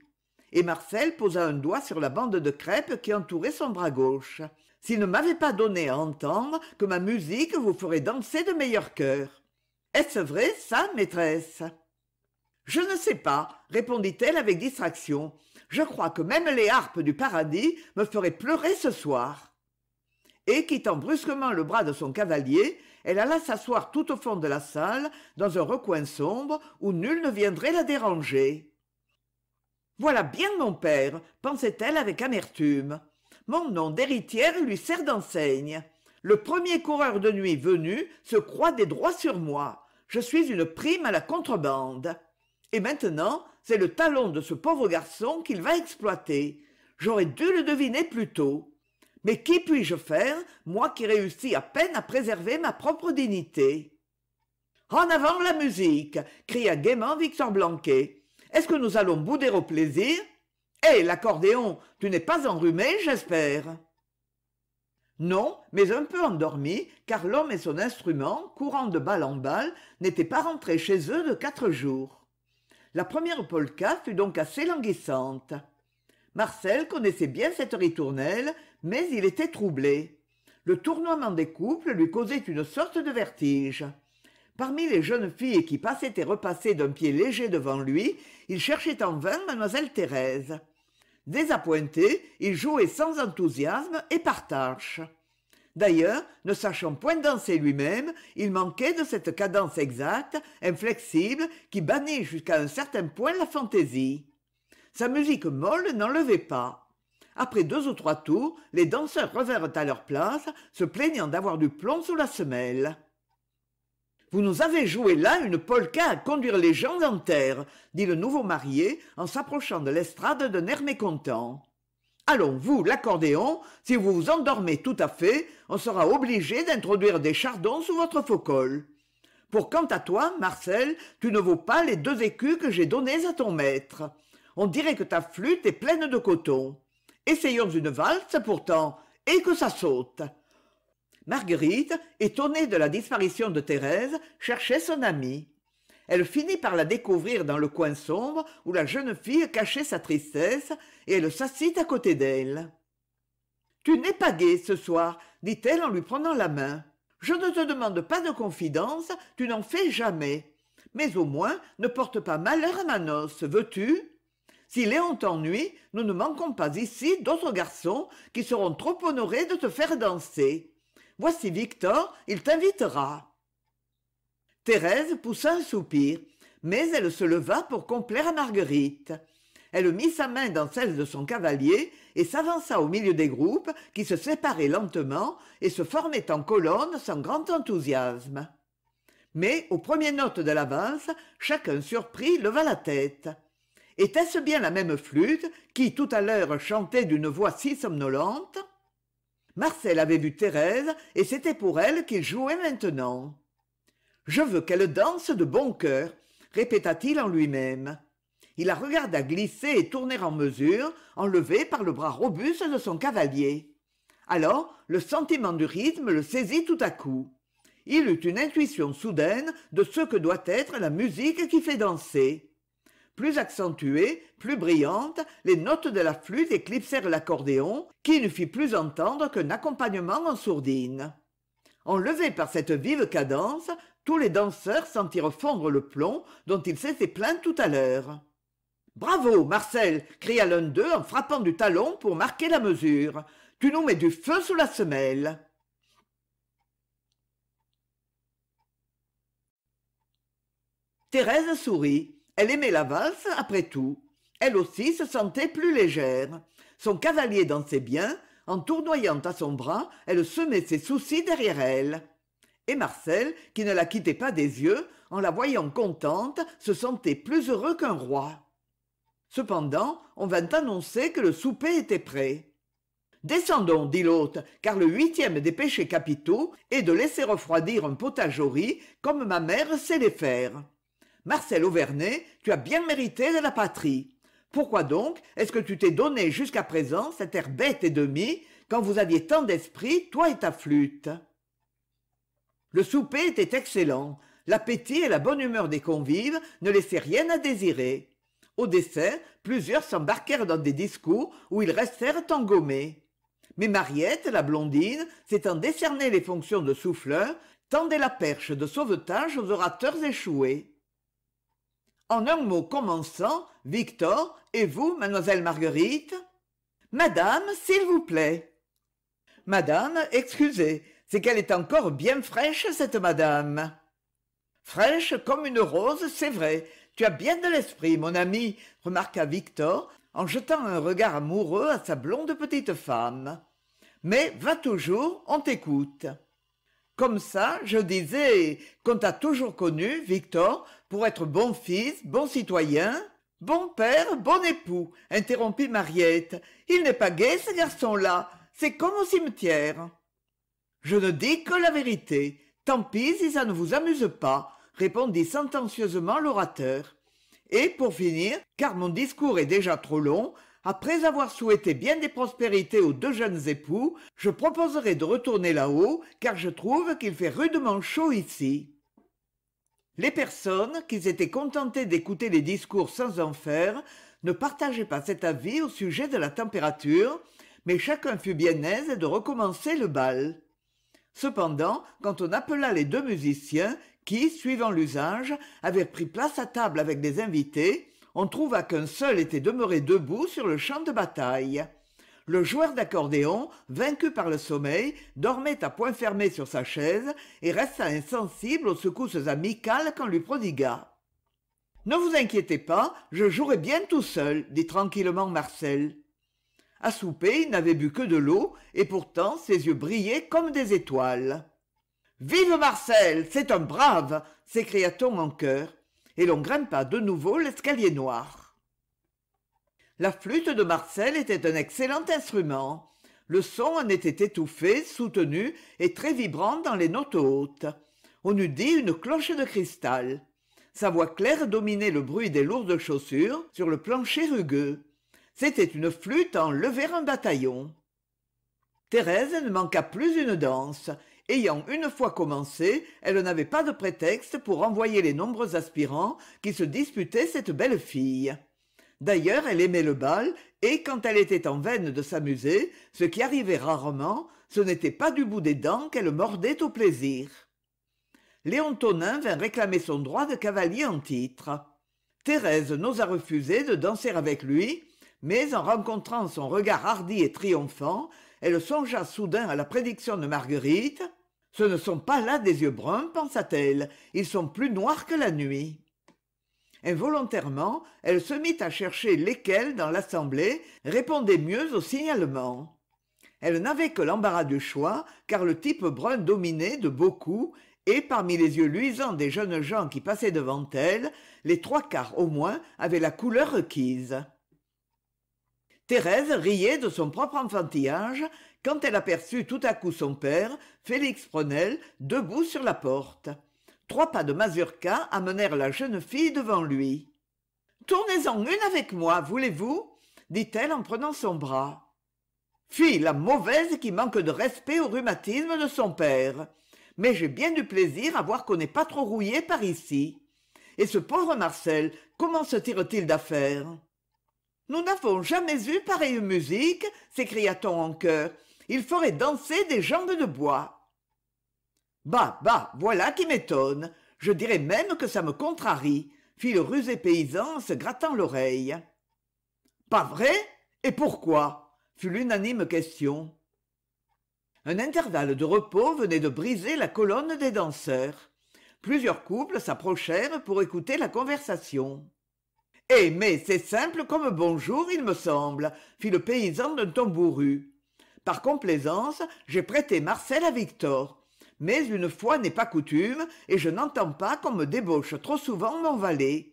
et marcel posa un doigt sur la bande de crêpe qui entourait son bras gauche s'il ne m'avait pas donné à entendre que ma musique vous ferait danser de meilleur cœur est-ce vrai ça maîtresse je ne sais pas répondit-elle avec distraction je crois que même les harpes du paradis me feraient pleurer ce soir et quittant brusquement le bras de son cavalier elle alla s'asseoir tout au fond de la salle dans un recoin sombre où nul ne viendrait la déranger voilà bien mon père pensait-elle avec amertume mon nom d'héritière lui sert d'enseigne le premier coureur de nuit venu se croit des droits sur moi je suis une prime à la contrebande et maintenant c'est le talon de ce pauvre garçon qu'il va exploiter j'aurais dû le deviner plus tôt mais qui puis-je faire, moi qui réussis à peine à préserver ma propre dignité En avant la musique cria gaiement Victor Blanquet est-ce que nous allons bouder au plaisir hé eh, l'accordéon tu n'es pas enrhumé j'espère non mais un peu endormi car l'homme et son instrument courant de balle en balle n'étaient pas rentrés chez eux de quatre jours la première polka fut donc assez languissante marcel connaissait bien cette ritournelle mais il était troublé le tournoiement des couples lui causait une sorte de vertige parmi les jeunes filles qui passaient et repassaient d'un pied léger devant lui il cherchait en vain mlle thérèse désappointé il jouait sans enthousiasme et par tâche. d'ailleurs ne sachant point danser lui-même il manquait de cette cadence exacte inflexible qui bannit jusqu'à un certain point la fantaisie sa musique molle n'enlevait pas après deux ou trois tours les danseurs revinrent à leur place se plaignant d'avoir du plomb sous la semelle vous nous avez joué là une polka à conduire les gens en terre, dit le nouveau marié en s'approchant de l'estrade d'un air mécontent. Allons, vous, l'accordéon, si vous vous endormez tout à fait, on sera obligé d'introduire des chardons sous votre faux col. Pour quant à toi, Marcel, tu ne vaux pas les deux écus que j'ai donnés à ton maître. On dirait que ta flûte est pleine de coton. Essayons une valse pourtant, et que ça saute marguerite étonnée de la disparition de thérèse cherchait son amie elle finit par la découvrir dans le coin sombre où la jeune fille cachait sa tristesse et elle s'assit à côté d'elle tu n'es pas gaie ce soir dit-elle en lui prenant la main je ne te demande pas de confidence tu n'en fais jamais mais au moins ne porte pas malheur à ma noce veux-tu si Léon t'ennuie, nous ne manquons pas ici d'autres garçons qui seront trop honorés de te faire danser. Voici Victor, il t'invitera. Thérèse poussa un soupir, mais elle se leva pour complaire à Marguerite. Elle mit sa main dans celle de son cavalier et s'avança au milieu des groupes qui se séparaient lentement et se formaient en colonnes sans grand enthousiasme. Mais, aux premières notes de l'avance, chacun surpris leva la tête. Était-ce bien la même flûte qui, tout à l'heure, chantait d'une voix si somnolente marcel avait vu thérèse et c'était pour elle qu'il jouait maintenant je veux qu'elle danse de bon cœur répéta-t-il en lui-même il la regarda glisser et tourner en mesure enlevée par le bras robuste de son cavalier alors le sentiment du rythme le saisit tout à coup il eut une intuition soudaine de ce que doit être la musique qui fait danser plus accentuées plus brillantes les notes de la flûte éclipsèrent l'accordéon qui ne fit plus entendre qu'un accompagnement en sourdine enlevés par cette vive cadence tous les danseurs sentirent fondre le plomb dont ils s'étaient plaints tout à l'heure bravo marcel cria l'un d'eux en frappant du talon pour marquer la mesure tu nous mets du feu sous la semelle thérèse sourit elle aimait la valse après tout elle aussi se sentait plus légère son cavalier dansait bien en tournoyant à son bras elle semait ses soucis derrière elle et marcel qui ne la quittait pas des yeux en la voyant contente se sentait plus heureux qu'un roi cependant on vint annoncer que le souper était prêt descendons dit l'hôte car le huitième des péchés capitaux est de laisser refroidir un potage comme ma mère sait les faire marcel Auvernay, tu as bien mérité de la patrie pourquoi donc est-ce que tu t'es donné jusqu'à présent cet air bête et demi quand vous aviez tant d'esprit toi et ta flûte le souper était excellent l'appétit et la bonne humeur des convives ne laissaient rien à désirer au dessert plusieurs s'embarquèrent dans des discours où ils restèrent engommés mais mariette la blondine s'étant décerné les fonctions de souffleur tendait la perche de sauvetage aux orateurs échoués en un mot commençant victor et vous mademoiselle marguerite madame s'il vous plaît madame excusez c'est qu'elle est encore bien fraîche cette madame fraîche comme une rose c'est vrai tu as bien de l'esprit mon ami remarqua victor en jetant un regard amoureux à sa blonde petite femme mais va toujours on t'écoute comme ça je disais qu'on t'a toujours connu victor pour être bon fils bon citoyen bon père bon époux interrompit mariette il n'est pas gai ce garçon-là c'est comme au cimetière je ne dis que la vérité tant pis si ça ne vous amuse pas répondit sentencieusement l'orateur et pour finir car mon discours est déjà trop long après avoir souhaité bien des prospérités aux deux jeunes époux je proposerai de retourner là-haut car je trouve qu'il fait rudement chaud ici les personnes qui s'étaient contentées d'écouter les discours sans en faire ne partageaient pas cet avis au sujet de la température mais chacun fut bien aise de recommencer le bal cependant quand on appela les deux musiciens qui suivant l'usage avaient pris place à table avec des invités on trouva qu'un seul était demeuré debout sur le champ de bataille le joueur d'accordéon vaincu par le sommeil dormait à poings fermés sur sa chaise et resta insensible aux secousses amicales qu'on lui prodigua ne vous inquiétez pas je jouerai bien tout seul dit tranquillement marcel à souper il n'avait bu que de l'eau et pourtant ses yeux brillaient comme des étoiles vive marcel c'est un brave s'écria-t-on en chœur et l'on grimpa de nouveau l'escalier noir la flûte de marcel était un excellent instrument le son en était étouffé soutenu et très vibrant dans les notes hautes on eût dit une cloche de cristal sa voix claire dominait le bruit des lourdes chaussures sur le plancher rugueux c'était une flûte à enlever un bataillon thérèse ne manqua plus une danse ayant une fois commencé elle n'avait pas de prétexte pour envoyer les nombreux aspirants qui se disputaient cette belle fille d'ailleurs elle aimait le bal et quand elle était en veine de s'amuser ce qui arrivait rarement ce n'était pas du bout des dents qu'elle mordait au plaisir léon Tonin vint réclamer son droit de cavalier en titre thérèse n'osa refuser de danser avec lui mais en rencontrant son regard hardi et triomphant elle songea soudain à la prédiction de marguerite ce ne sont pas là des yeux bruns pensa-t-elle ils sont plus noirs que la nuit involontairement elle se mit à chercher lesquels dans l'assemblée répondaient mieux au signalement elle n'avait que l'embarras du choix car le type brun dominait de beaucoup et parmi les yeux luisants des jeunes gens qui passaient devant elle les trois quarts au moins avaient la couleur requise thérèse riait de son propre enfantillage quand elle aperçut tout à coup son père félix Pronel, debout sur la porte trois pas de mazurka amenèrent la jeune fille devant lui tournez en une avec moi voulez-vous dit-elle en prenant son bras fille la mauvaise qui manque de respect au rhumatisme de son père mais j'ai bien du plaisir à voir qu'on n'est pas trop rouillé par ici et ce pauvre marcel comment se tire-t-il d'affaire nous n'avons jamais eu pareille musique s'écria-t-on en chœur il ferait danser des jambes de bois bah bah voilà qui m'étonne je dirais même que ça me contrarie fit le rusé paysan en se grattant l'oreille pas vrai et pourquoi fut l'unanime question un intervalle de repos venait de briser la colonne des danseurs plusieurs couples s'approchèrent pour écouter la conversation eh mais c'est simple comme bonjour il me semble fit le paysan d'un ton bourru par complaisance j'ai prêté marcel à victor mais une fois n'est pas coutume et je n'entends pas qu'on me débauche trop souvent mon valet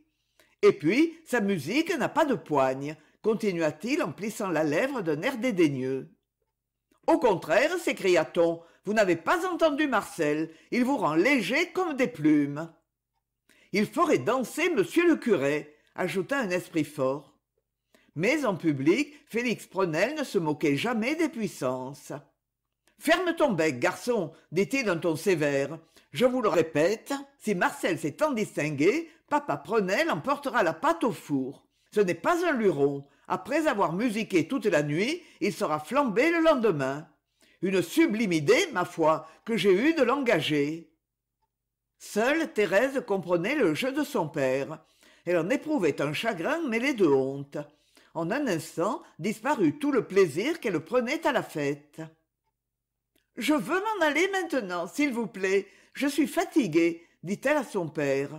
et puis sa musique n'a pas de poigne continua-t-il en plissant la lèvre d'un air dédaigneux au contraire s'écria-t-on vous n'avez pas entendu marcel il vous rend léger comme des plumes il ferait danser monsieur le curé ajouta un esprit fort mais en public félix Prenel ne se moquait jamais des puissances ferme ton bec garçon dit-il d'un ton sévère je vous le répète si marcel s'est tant distingué papa Prenel emportera la pâte au four ce n'est pas un luron après avoir musiqué toute la nuit il sera flambé le lendemain une sublime idée ma foi que j'ai eue de l'engager seule thérèse comprenait le jeu de son père elle en éprouvait un chagrin mêlé de honte en un instant disparut tout le plaisir qu'elle prenait à la fête je veux m'en aller maintenant s'il vous plaît je suis fatiguée dit-elle à son père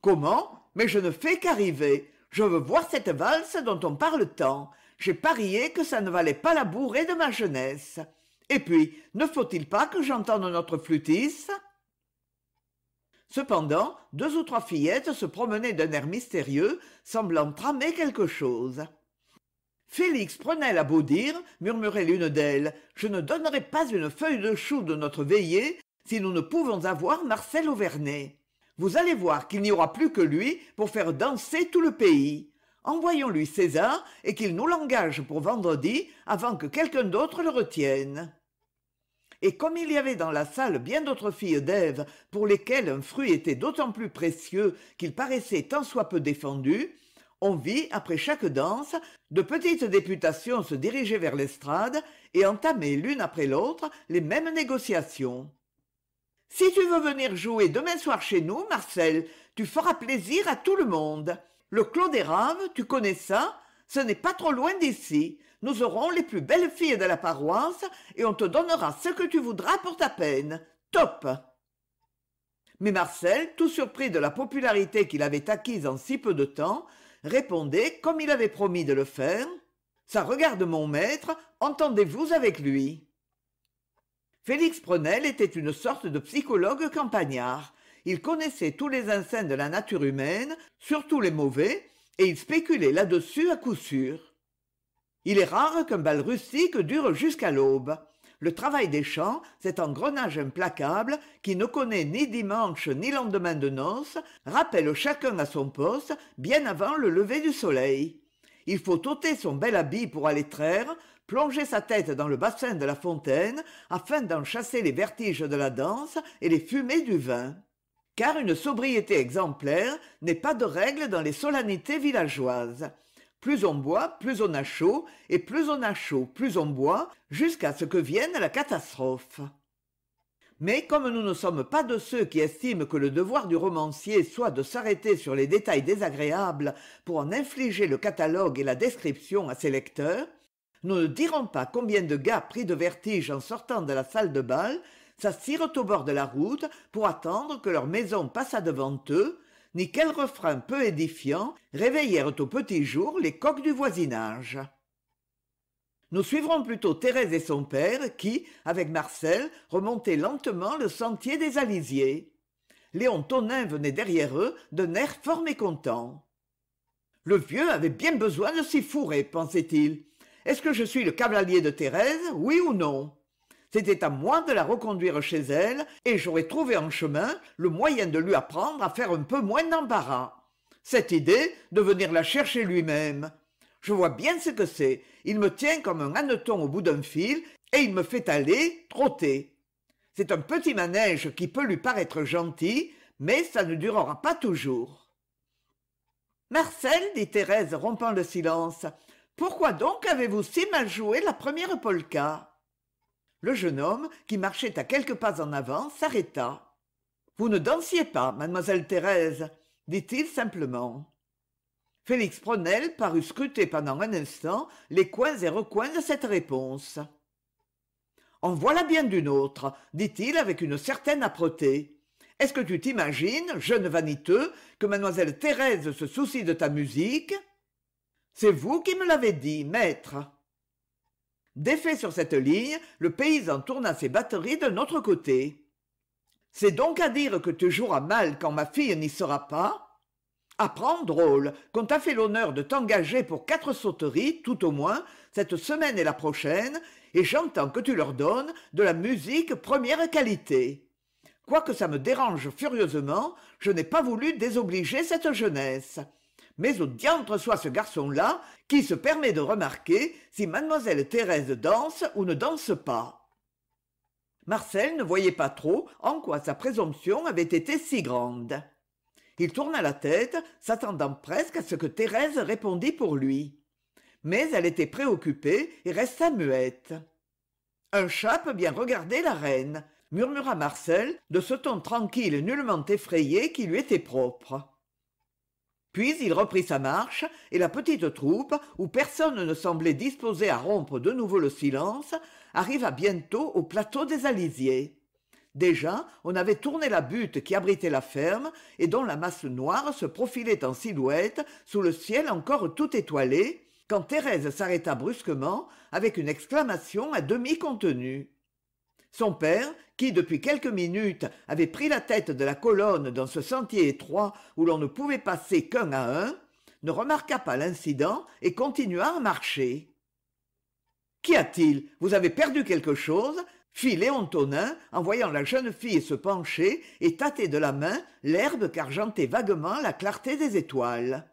comment mais je ne fais qu'arriver je veux voir cette valse dont on parle tant j'ai parié que ça ne valait pas la bourrée de ma jeunesse et puis ne faut-il pas que j'entende notre flûtisse ?» cependant deux ou trois fillettes se promenaient d'un air mystérieux semblant tramer quelque chose félix prenait à dire, murmurait l'une d'elles je ne donnerai pas une feuille de chou de notre veillée si nous ne pouvons avoir marcel auvernet vous allez voir qu'il n'y aura plus que lui pour faire danser tout le pays envoyons lui césar et qu'il nous l'engage pour vendredi avant que quelqu'un d'autre le retienne et comme il y avait dans la salle bien d'autres filles d'ève pour lesquelles un fruit était d'autant plus précieux qu'il paraissait tant soit peu défendu on vit après chaque danse de petites députations se diriger vers l'estrade et entamer l'une après l'autre les mêmes négociations si tu veux venir jouer demain soir chez nous marcel tu feras plaisir à tout le monde le clos des raves tu connais ça ce n'est pas trop loin d'ici nous aurons les plus belles filles de la paroisse et on te donnera ce que tu voudras pour ta peine top mais marcel tout surpris de la popularité qu'il avait acquise en si peu de temps répondait comme il avait promis de le faire ça regarde mon maître entendez-vous avec lui félix prenel était une sorte de psychologue campagnard il connaissait tous les instincts de la nature humaine surtout les mauvais et il spéculait là-dessus à coup sûr il est rare qu'un bal rustique dure jusqu'à l'aube le travail des champs cet engrenage implacable qui ne connaît ni dimanche ni lendemain de noces, rappelle chacun à son poste bien avant le lever du soleil il faut ôter son bel habit pour aller traire plonger sa tête dans le bassin de la fontaine afin d'en chasser les vertiges de la danse et les fumées du vin car une sobriété exemplaire n'est pas de règle dans les solennités villageoises plus on boit, plus on a chaud, et plus on a chaud, plus on boit, jusqu'à ce que vienne la catastrophe. Mais comme nous ne sommes pas de ceux qui estiment que le devoir du romancier soit de s'arrêter sur les détails désagréables pour en infliger le catalogue et la description à ses lecteurs, nous ne dirons pas combien de gars pris de vertige en sortant de la salle de bal s'assirent au bord de la route pour attendre que leur maison passât devant eux ni quel refrain peu édifiant réveillèrent au petit jour les coqs du voisinage nous suivrons plutôt thérèse et son père qui avec marcel remontaient lentement le sentier des alisiers léon Tonin venait derrière eux d'un air fort mécontent le vieux avait bien besoin de s'y fourrer pensait-il est-ce que je suis le cavalier de thérèse oui ou non c'était à moi de la reconduire chez elle et j'aurais trouvé en chemin le moyen de lui apprendre à faire un peu moins d'embarras cette idée de venir la chercher lui-même je vois bien ce que c'est il me tient comme un hanneton au bout d'un fil et il me fait aller trotter c'est un petit manège qui peut lui paraître gentil mais ça ne durera pas toujours marcel dit thérèse rompant le silence pourquoi donc avez-vous si mal joué la première polka le jeune homme qui marchait à quelques pas en avant s'arrêta vous ne dansiez pas mademoiselle thérèse dit-il simplement félix pronel parut scruter pendant un instant les coins et recoins de cette réponse en voilà bien d'une autre dit-il avec une certaine âpreté est-ce que tu t'imagines jeune vaniteux que mademoiselle thérèse se soucie de ta musique c'est vous qui me l'avez dit maître défait sur cette ligne le paysan tourna ses batteries de notre côté c'est donc à dire que tu joueras mal quand ma fille n'y sera pas apprends drôle qu'on t'a fait l'honneur de t'engager pour quatre sauteries tout au moins cette semaine et la prochaine et j'entends que tu leur donnes de la musique première qualité quoique ça me dérange furieusement je n'ai pas voulu désobliger cette jeunesse mais au diantre soit ce garçon-là qui se permet de remarquer si mademoiselle thérèse danse ou ne danse pas marcel ne voyait pas trop en quoi sa présomption avait été si grande il tourna la tête s'attendant presque à ce que thérèse répondît pour lui mais elle était préoccupée et resta muette un chat peut bien regarder la reine murmura marcel de ce ton tranquille et nullement effrayé qui lui était propre puis il reprit sa marche et la petite troupe où personne ne semblait disposé à rompre de nouveau le silence arriva bientôt au plateau des alisiers déjà on avait tourné la butte qui abritait la ferme et dont la masse noire se profilait en silhouette sous le ciel encore tout étoilé quand thérèse s'arrêta brusquement avec une exclamation à demi contenue son père qui depuis quelques minutes avait pris la tête de la colonne dans ce sentier étroit où l'on ne pouvait passer qu'un à un ne remarqua pas l'incident et continua à marcher qu'y a-t-il vous avez perdu quelque chose fit léon Tonin, en voyant la jeune fille se pencher et tâter de la main l'herbe qu'argentait vaguement la clarté des étoiles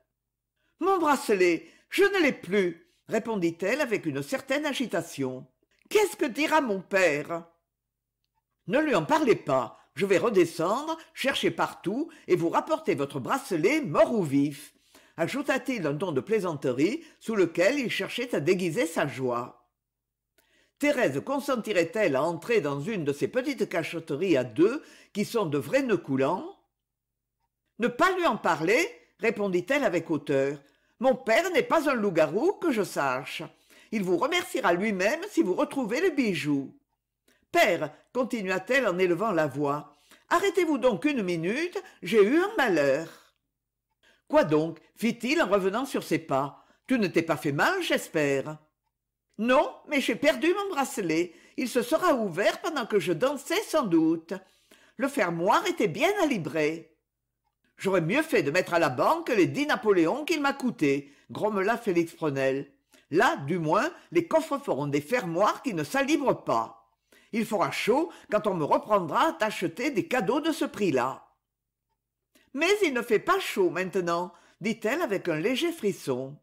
mon bracelet je ne l'ai plus répondit-elle avec une certaine agitation qu'est-ce que dira mon père ne lui en parlez pas je vais redescendre chercher partout et vous rapporter votre bracelet mort ou vif ajouta-t-il d'un ton de plaisanterie sous lequel il cherchait à déguiser sa joie thérèse consentirait elle à entrer dans une de ces petites cachotteries à deux qui sont de vrais nœuds coulants ne pas lui en parler répondit-elle avec hauteur mon père n'est pas un loup-garou que je sache il vous remerciera lui-même si vous retrouvez le bijou père continua-t-elle en élevant la voix arrêtez-vous donc une minute j'ai eu un malheur quoi donc fit-il en revenant sur ses pas tu ne t'es pas fait mal j'espère non mais j'ai perdu mon bracelet il se sera ouvert pendant que je dansais sans doute le fermoir était bien librer. j'aurais mieux fait de mettre à la banque les dix napoléons qu'il m'a coûté grommela félix Prenel. « là du moins les coffres feront des fermoirs qui ne s'alibrent pas il fera chaud quand on me reprendra à t'acheter des cadeaux de ce prix-là mais il ne fait pas chaud maintenant dit-elle avec un léger frisson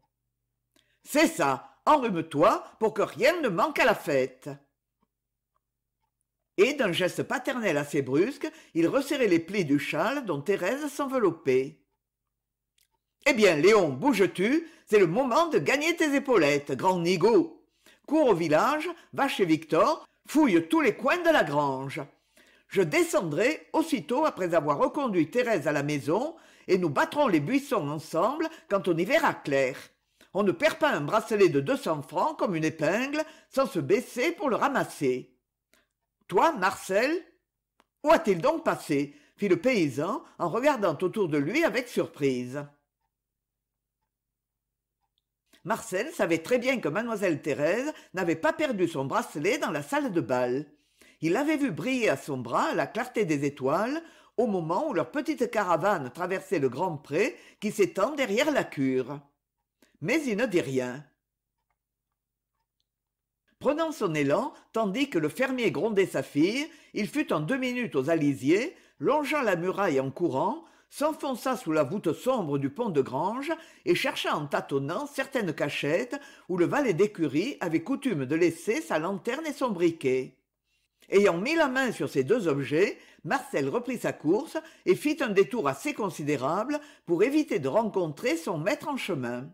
c'est ça enrhume toi pour que rien ne manque à la fête et d'un geste paternel assez brusque il resserrait les plis du châle dont thérèse s'enveloppait eh bien léon bouges-tu c'est le moment de gagner tes épaulettes grand nigaud cours au village va chez victor fouille tous les coins de la grange je descendrai aussitôt après avoir reconduit thérèse à la maison et nous battrons les buissons ensemble quand on y verra clair on ne perd pas un bracelet de deux cents francs comme une épingle sans se baisser pour le ramasser toi marcel où a-t-il donc passé fit le paysan en regardant autour de lui avec surprise marcel savait très bien que Mademoiselle thérèse n'avait pas perdu son bracelet dans la salle de bal il avait vu briller à son bras la clarté des étoiles au moment où leur petite caravane traversait le grand pré qui s'étend derrière la cure mais il ne dit rien prenant son élan tandis que le fermier grondait sa fille il fut en deux minutes aux alisiers longeant la muraille en courant s'enfonça sous la voûte sombre du pont de grange et chercha en tâtonnant certaines cachettes où le valet d'écurie avait coutume de laisser sa lanterne et son briquet ayant mis la main sur ces deux objets marcel reprit sa course et fit un détour assez considérable pour éviter de rencontrer son maître en chemin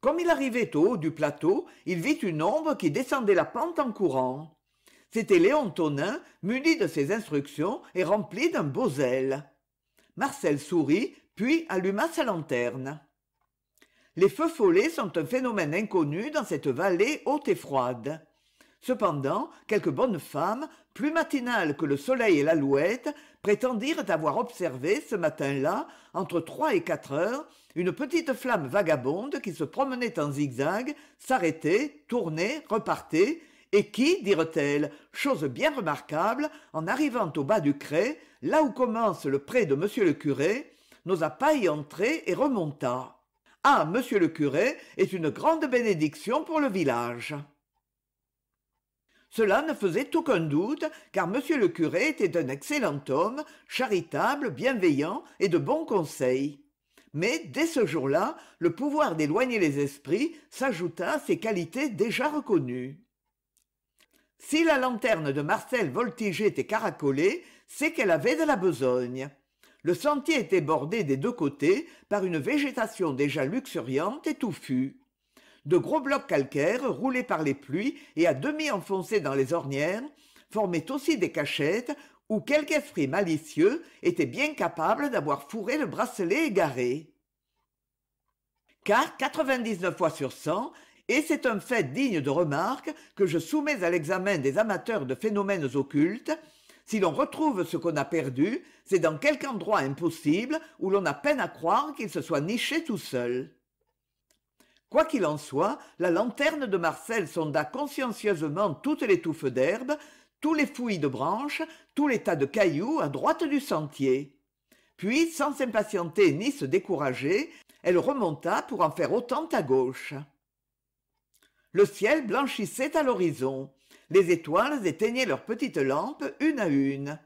comme il arrivait au haut du plateau il vit une ombre qui descendait la pente en courant c'était léon Tonin, muni de ses instructions et rempli d'un beau zèle marcel sourit puis alluma sa lanterne les feux follets sont un phénomène inconnu dans cette vallée haute et froide cependant quelques bonnes femmes plus matinales que le soleil et l'alouette prétendirent avoir observé ce matin-là entre trois et quatre heures une petite flamme vagabonde qui se promenait en zigzag s'arrêtait tournait repartait et qui dirent-elles chose bien remarquable en arrivant au bas du crêt, là où commence le pré de m le curé n'osa pas y entrer et remonta ah monsieur le curé est une grande bénédiction pour le village cela ne faisait aucun doute car m le curé était un excellent homme charitable bienveillant et de bon conseil mais dès ce jour-là le pouvoir d'éloigner les esprits s'ajouta à ses qualités déjà reconnues si la lanterne de Marcel voltigeait et caracolait, c'est qu'elle avait de la besogne. Le sentier était bordé des deux côtés par une végétation déjà luxuriante et touffue. De gros blocs calcaires roulés par les pluies et à demi enfoncés dans les ornières formaient aussi des cachettes où quelque esprit malicieux était bien capable d'avoir fourré le bracelet égaré. Car 99 fois sur 100, et c'est un fait digne de remarque que je soumets à l'examen des amateurs de phénomènes occultes si l'on retrouve ce qu'on a perdu c'est dans quelque endroit impossible où l'on a peine à croire qu'il se soit niché tout seul quoi qu'il en soit la lanterne de marcel sonda consciencieusement toutes les touffes d'herbe tous les fouillis de branches tous les tas de cailloux à droite du sentier puis sans s'impatienter ni se décourager elle remonta pour en faire autant à gauche le ciel blanchissait à l'horizon les étoiles éteignaient leurs petites lampes une à une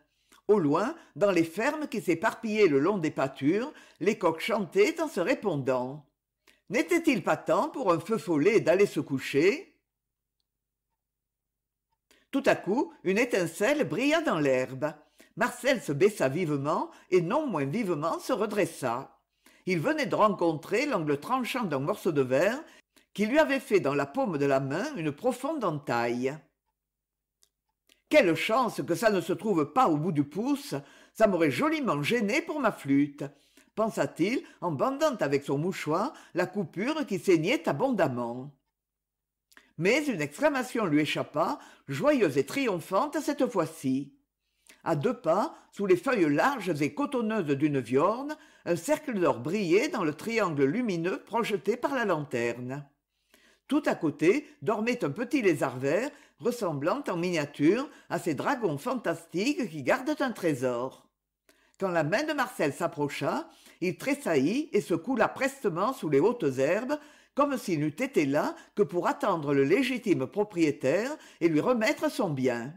au loin dans les fermes qui s'éparpillaient le long des pâtures les coqs chantaient en se répondant n'était-il pas temps pour un feu follet d'aller se coucher tout à coup une étincelle brilla dans l'herbe marcel se baissa vivement et non moins vivement se redressa il venait de rencontrer l'angle tranchant d'un morceau de verre qui lui avait fait dans la paume de la main une profonde entaille quelle chance que ça ne se trouve pas au bout du pouce ça m'aurait joliment gêné pour ma flûte pensa-t-il en bandant avec son mouchoir la coupure qui saignait abondamment mais une exclamation lui échappa joyeuse et triomphante cette fois-ci à deux pas sous les feuilles larges et cotonneuses d'une viorne un cercle d'or brillait dans le triangle lumineux projeté par la lanterne tout à côté dormait un petit lézard vert ressemblant en miniature à ces dragons fantastiques qui gardent un trésor quand la main de marcel s'approcha il tressaillit et se coula prestement sous les hautes herbes comme s'il n'eût été là que pour attendre le légitime propriétaire et lui remettre son bien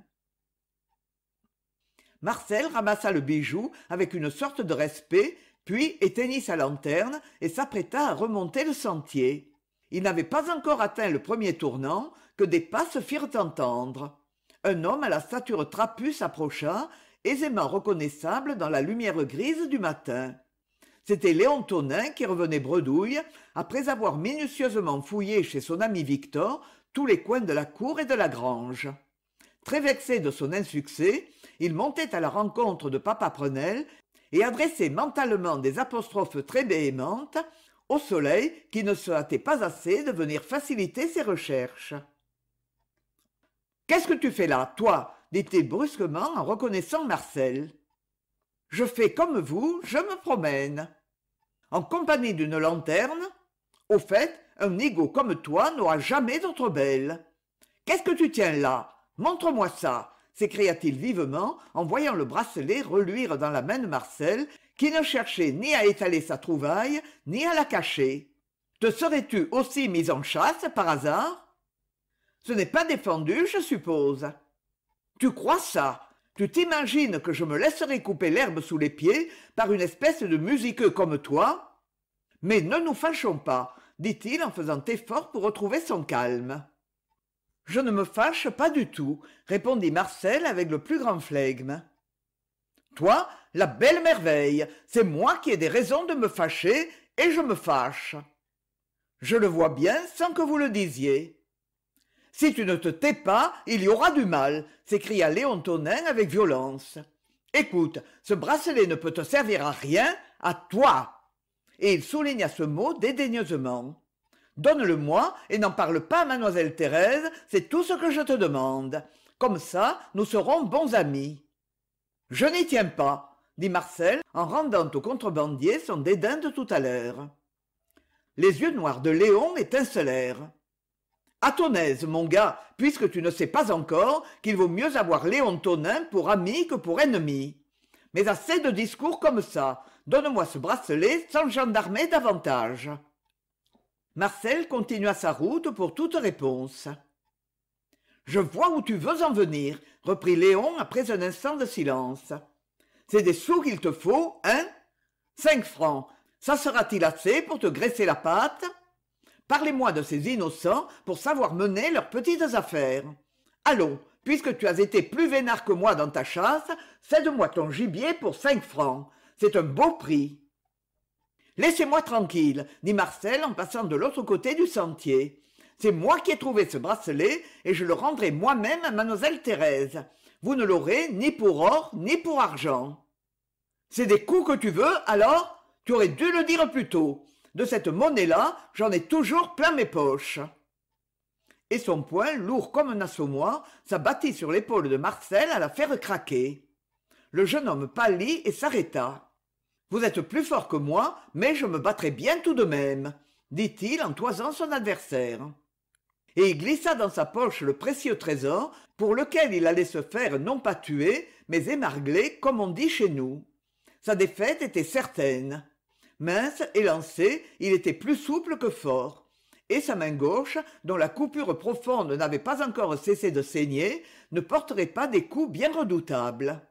marcel ramassa le bijou avec une sorte de respect puis éteignit sa lanterne et s'apprêta à remonter le sentier il n'avait pas encore atteint le premier tournant que des pas se firent entendre un homme à la stature trapue s'approcha aisément reconnaissable dans la lumière grise du matin c'était léon Tonin qui revenait bredouille après avoir minutieusement fouillé chez son ami victor tous les coins de la cour et de la grange très vexé de son insuccès il montait à la rencontre de papa Prenel et adressait mentalement des apostrophes très béhémentes, au soleil qui ne se hâtait pas assez de venir faciliter ses recherches qu'est-ce que tu fais là toi dit-il brusquement en reconnaissant marcel je fais comme vous je me promène en compagnie d'une lanterne au fait un ego comme toi n'aura jamais d'autre belle qu'est-ce que tu tiens là montre-moi ça s'écria-t-il vivement en voyant le bracelet reluire dans la main de marcel qui ne cherchait ni à étaler sa trouvaille, ni à la cacher. Te serais-tu aussi mise en chasse par hasard Ce n'est pas défendu, je suppose. Tu crois ça Tu t'imagines que je me laisserai couper l'herbe sous les pieds par une espèce de musiqueux comme toi Mais ne nous fâchons pas, dit-il en faisant effort pour retrouver son calme. Je ne me fâche pas du tout, répondit Marcel avec le plus grand flegme toi la belle merveille c'est moi qui ai des raisons de me fâcher et je me fâche je le vois bien sans que vous le disiez si tu ne te tais pas il y aura du mal s'écria léon Tonin avec violence écoute ce bracelet ne peut te servir à rien à toi et il souligna ce mot dédaigneusement donne-le-moi et n'en parle pas à mademoiselle thérèse c'est tout ce que je te demande comme ça nous serons bons amis je n'y tiens pas dit marcel en rendant au contrebandier son dédain de tout à l'heure les yeux noirs de léon étincelèrent À ton aise mon gars puisque tu ne sais pas encore qu'il vaut mieux avoir léon Tonin pour ami que pour ennemi mais assez de discours comme ça donne-moi ce bracelet sans gendarmer davantage marcel continua sa route pour toute réponse je vois où tu veux en venir reprit léon après un instant de silence c'est des sous qu'il te faut hein cinq francs ça sera-t-il assez pour te graisser la patte parlez-moi de ces innocents pour savoir mener leurs petites affaires allons puisque tu as été plus vénard que moi dans ta chasse cède-moi ton gibier pour cinq francs c'est un beau prix laissez-moi tranquille dit marcel en passant de l'autre côté du sentier c'est moi qui ai trouvé ce bracelet et je le rendrai moi-même à mademoiselle thérèse vous ne l'aurez ni pour or ni pour argent c'est des coups que tu veux alors tu aurais dû le dire plus tôt de cette monnaie là j'en ai toujours plein mes poches et son poing lourd comme un assommoir s'abattit sur l'épaule de marcel à la faire craquer le jeune homme pâlit et s'arrêta vous êtes plus fort que moi mais je me battrai bien tout de même dit-il en toisant son adversaire et il glissa dans sa poche le précieux trésor pour lequel il allait se faire non pas tuer, mais émargler comme on dit chez nous. Sa défaite était certaine. Mince, élancé, il était plus souple que fort et sa main gauche, dont la coupure profonde n'avait pas encore cessé de saigner, ne porterait pas des coups bien redoutables.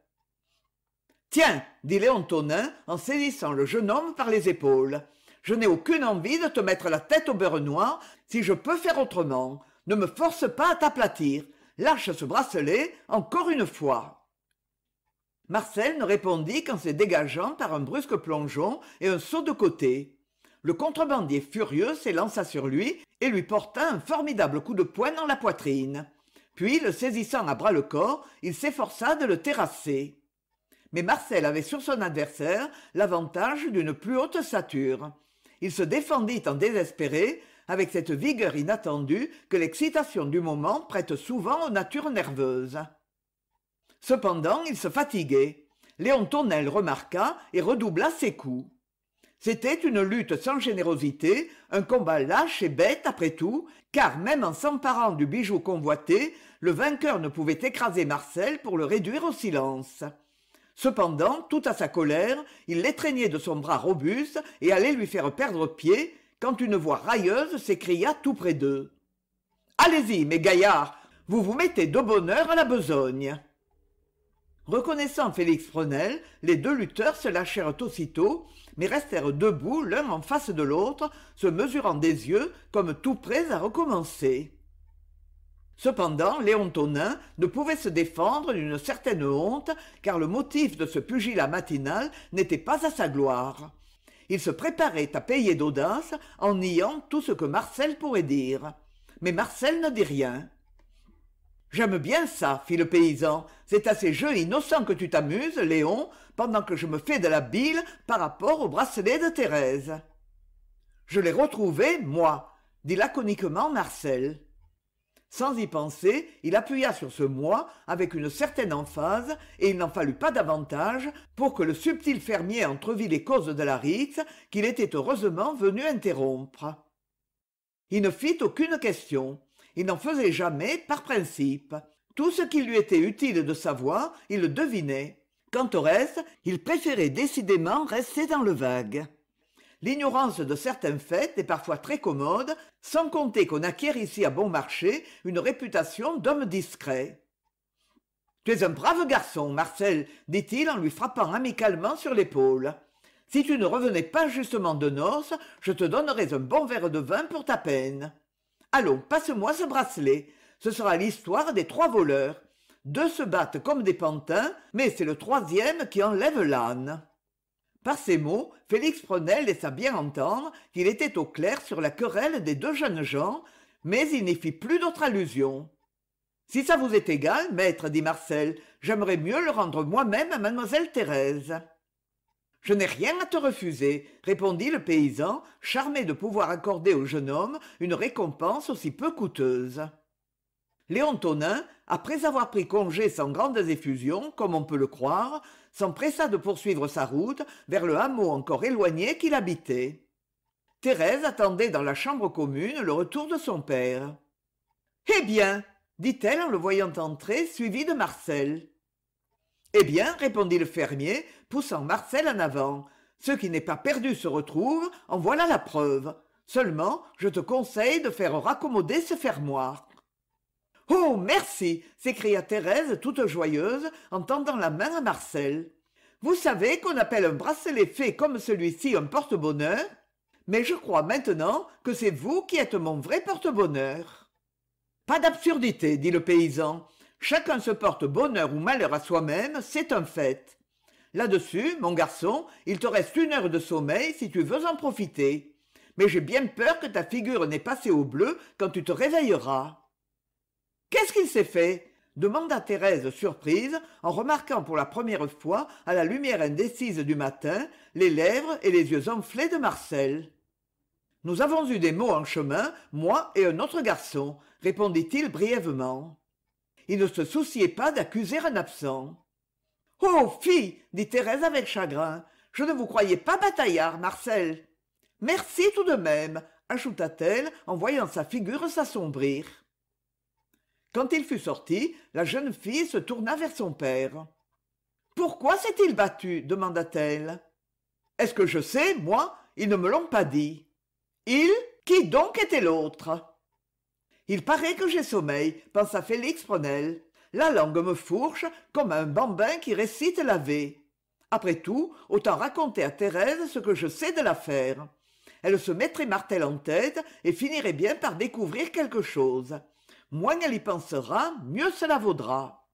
Tiens, dit Léon Tonin en saisissant le jeune homme par les épaules, je n'ai aucune envie de te mettre la tête au beurre noir si je peux faire autrement ne me force pas à t'aplatir lâche ce bracelet encore une fois marcel ne répondit qu'en se dégageant par un brusque plongeon et un saut de côté le contrebandier furieux s'élança sur lui et lui porta un formidable coup de poing dans la poitrine puis le saisissant à bras le corps il s'efforça de le terrasser mais marcel avait sur son adversaire l'avantage d'une plus haute stature il se défendit en désespéré avec cette vigueur inattendue que l'excitation du moment prête souvent aux natures nerveuses cependant il se fatiguait léon Tournel remarqua et redoubla ses coups c'était une lutte sans générosité un combat lâche et bête après tout car même en s'emparant du bijou convoité le vainqueur ne pouvait écraser marcel pour le réduire au silence cependant tout à sa colère il l'étreignait de son bras robuste et allait lui faire perdre pied quand une voix railleuse s'écria tout près d'eux allez-y mes gaillards vous vous mettez de bonne heure à la besogne reconnaissant félix fresnel les deux lutteurs se lâchèrent aussitôt mais restèrent debout l'un en face de l'autre se mesurant des yeux comme tout prêts à recommencer cependant léon Tonin ne pouvait se défendre d'une certaine honte car le motif de ce pugilat matinal n'était pas à sa gloire il se préparait à payer d'audace en niant tout ce que marcel pourrait dire mais marcel ne dit rien j'aime bien ça fit le paysan c'est à ces jeux innocents que tu t'amuses léon pendant que je me fais de la bile par rapport au bracelet de thérèse je l'ai retrouvé moi dit laconiquement marcel sans y penser il appuya sur ce moi avec une certaine emphase et il n'en fallut pas davantage pour que le subtil fermier entrevît les causes de la rite qu'il était heureusement venu interrompre il ne fit aucune question il n'en faisait jamais par principe tout ce qu'il lui était utile de savoir il le devinait quant au reste il préférait décidément rester dans le vague l'ignorance de certains faits est parfois très commode sans compter qu'on acquiert ici à bon marché une réputation d'homme discret tu es un brave garçon marcel dit-il en lui frappant amicalement sur l'épaule si tu ne revenais pas justement de noces je te donnerais un bon verre de vin pour ta peine allons passe-moi ce bracelet ce sera l'histoire des trois voleurs deux se battent comme des pantins mais c'est le troisième qui enlève l'âne par ces mots félix prenel laissa bien entendre qu'il était au clair sur la querelle des deux jeunes gens mais il n'y fit plus d'autre allusion si ça vous est égal maître dit marcel j'aimerais mieux le rendre moi-même à mademoiselle thérèse je n'ai rien à te refuser répondit le paysan charmé de pouvoir accorder au jeune homme une récompense aussi peu coûteuse léon Tonin, après avoir pris congé sans grandes effusions comme on peut le croire s'empressa de poursuivre sa route vers le hameau encore éloigné qu'il habitait thérèse attendait dans la chambre commune le retour de son père eh bien dit-elle en le voyant entrer suivi de marcel eh bien répondit le fermier poussant marcel en avant ce qui n'est pas perdu se retrouve en voilà la preuve seulement je te conseille de faire raccommoder ce fermoir oh merci s'écria thérèse toute joyeuse en tendant la main à marcel vous savez qu'on appelle un bracelet fait comme celui-ci un porte-bonheur mais je crois maintenant que c'est vous qui êtes mon vrai porte-bonheur pas d'absurdité dit le paysan chacun se porte bonheur ou malheur à soi-même c'est un fait là-dessus mon garçon il te reste une heure de sommeil si tu veux en profiter mais j'ai bien peur que ta figure n'ait passé au bleu quand tu te réveilleras qu'est-ce qu'il s'est fait demanda thérèse surprise en remarquant pour la première fois à la lumière indécise du matin les lèvres et les yeux enflés de marcel nous avons eu des mots en chemin moi et un autre garçon répondit-il brièvement il ne se souciait pas d'accuser un absent oh fille !» dit thérèse avec chagrin je ne vous croyais pas bataillard marcel merci tout de même ajouta-t-elle en voyant sa figure s'assombrir quand il fut sorti la jeune fille se tourna vers son père pourquoi s'est-il battu demanda-t-elle est-ce que je sais moi ils ne me l'ont pas dit il qui donc était l'autre il paraît que j'ai sommeil pensa félix Prenel. « la langue me fourche comme un bambin qui récite la v après tout autant raconter à thérèse ce que je sais de l'affaire elle se mettrait martel en tête et finirait bien par découvrir quelque chose moins elle y pensera mieux cela vaudra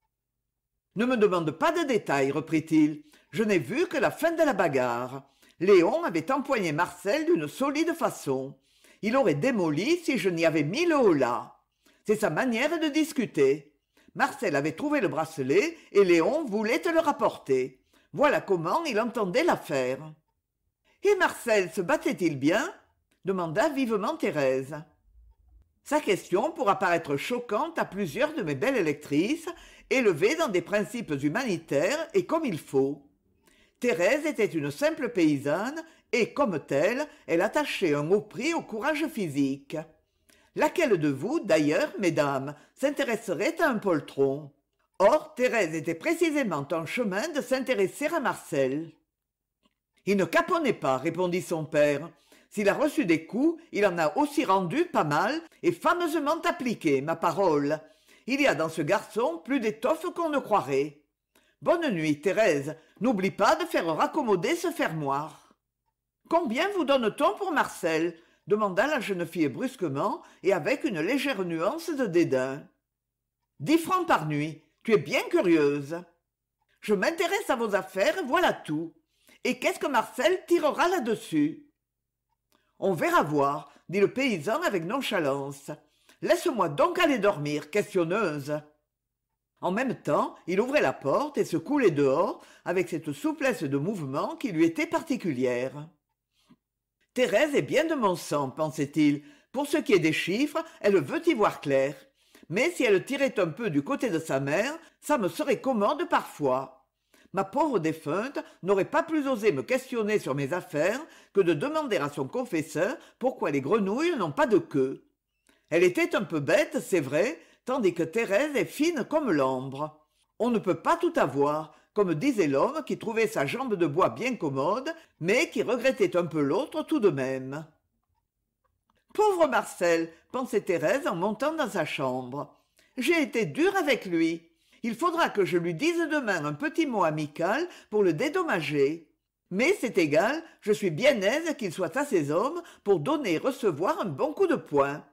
ne me demande pas de détails reprit-il je n'ai vu que la fin de la bagarre léon avait empoigné marcel d'une solide façon il aurait démoli si je n'y avais mis le haut-là. c'est sa manière de discuter marcel avait trouvé le bracelet et léon voulait te le rapporter voilà comment il entendait l'affaire et marcel se battait-il bien demanda vivement thérèse sa question pourra paraître choquante à plusieurs de mes belles électrices élevées dans des principes humanitaires et comme il faut. Thérèse était une simple paysanne et, comme telle, elle attachait un haut prix au courage physique. Laquelle de vous, d'ailleurs, mesdames, s'intéresserait à un poltron Or, Thérèse était précisément en chemin de s'intéresser à Marcel. Il ne caponnait pas, répondit son père s'il a reçu des coups il en a aussi rendu pas mal et fameusement appliqué, ma parole il y a dans ce garçon plus d'étoffe qu'on ne croirait bonne nuit thérèse n'oublie pas de faire raccommoder ce fermoir combien vous donne-t-on pour marcel demanda la jeune fille brusquement et avec une légère nuance de dédain dix francs par nuit tu es bien curieuse je m'intéresse à vos affaires voilà tout et qu'est-ce que marcel tirera là-dessus on verra voir dit le paysan avec nonchalance laisse-moi donc aller dormir questionneuse en même temps il ouvrait la porte et se coulait dehors avec cette souplesse de mouvement qui lui était particulière thérèse est bien de mon sang pensait-il pour ce qui est des chiffres elle veut y voir clair mais si elle tirait un peu du côté de sa mère ça me serait commode parfois ma pauvre défunte n'aurait pas plus osé me questionner sur mes affaires que de demander à son confesseur pourquoi les grenouilles n'ont pas de queue elle était un peu bête c'est vrai tandis que thérèse est fine comme l'ambre on ne peut pas tout avoir comme disait l'homme qui trouvait sa jambe de bois bien commode mais qui regrettait un peu l'autre tout de même pauvre marcel pensait thérèse en montant dans sa chambre j'ai été dure avec lui il faudra que je lui dise demain un petit mot amical pour le dédommager mais c'est égal je suis bien aise qu'il soit à ses hommes pour donner et recevoir un bon coup de poing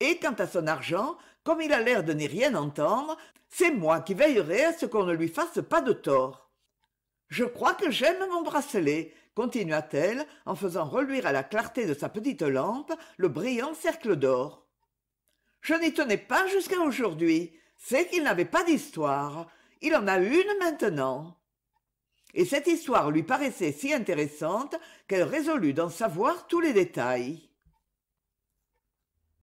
et quant à son argent comme il a l'air de n'y rien entendre c'est moi qui veillerai à ce qu'on ne lui fasse pas de tort je crois que j'aime mon bracelet continua-t-elle en faisant reluire à la clarté de sa petite lampe le brillant cercle d'or je n'y tenais pas jusqu'à aujourd'hui c'est qu'il n'avait pas d'histoire il en a une maintenant et cette histoire lui paraissait si intéressante qu'elle résolut d'en savoir tous les détails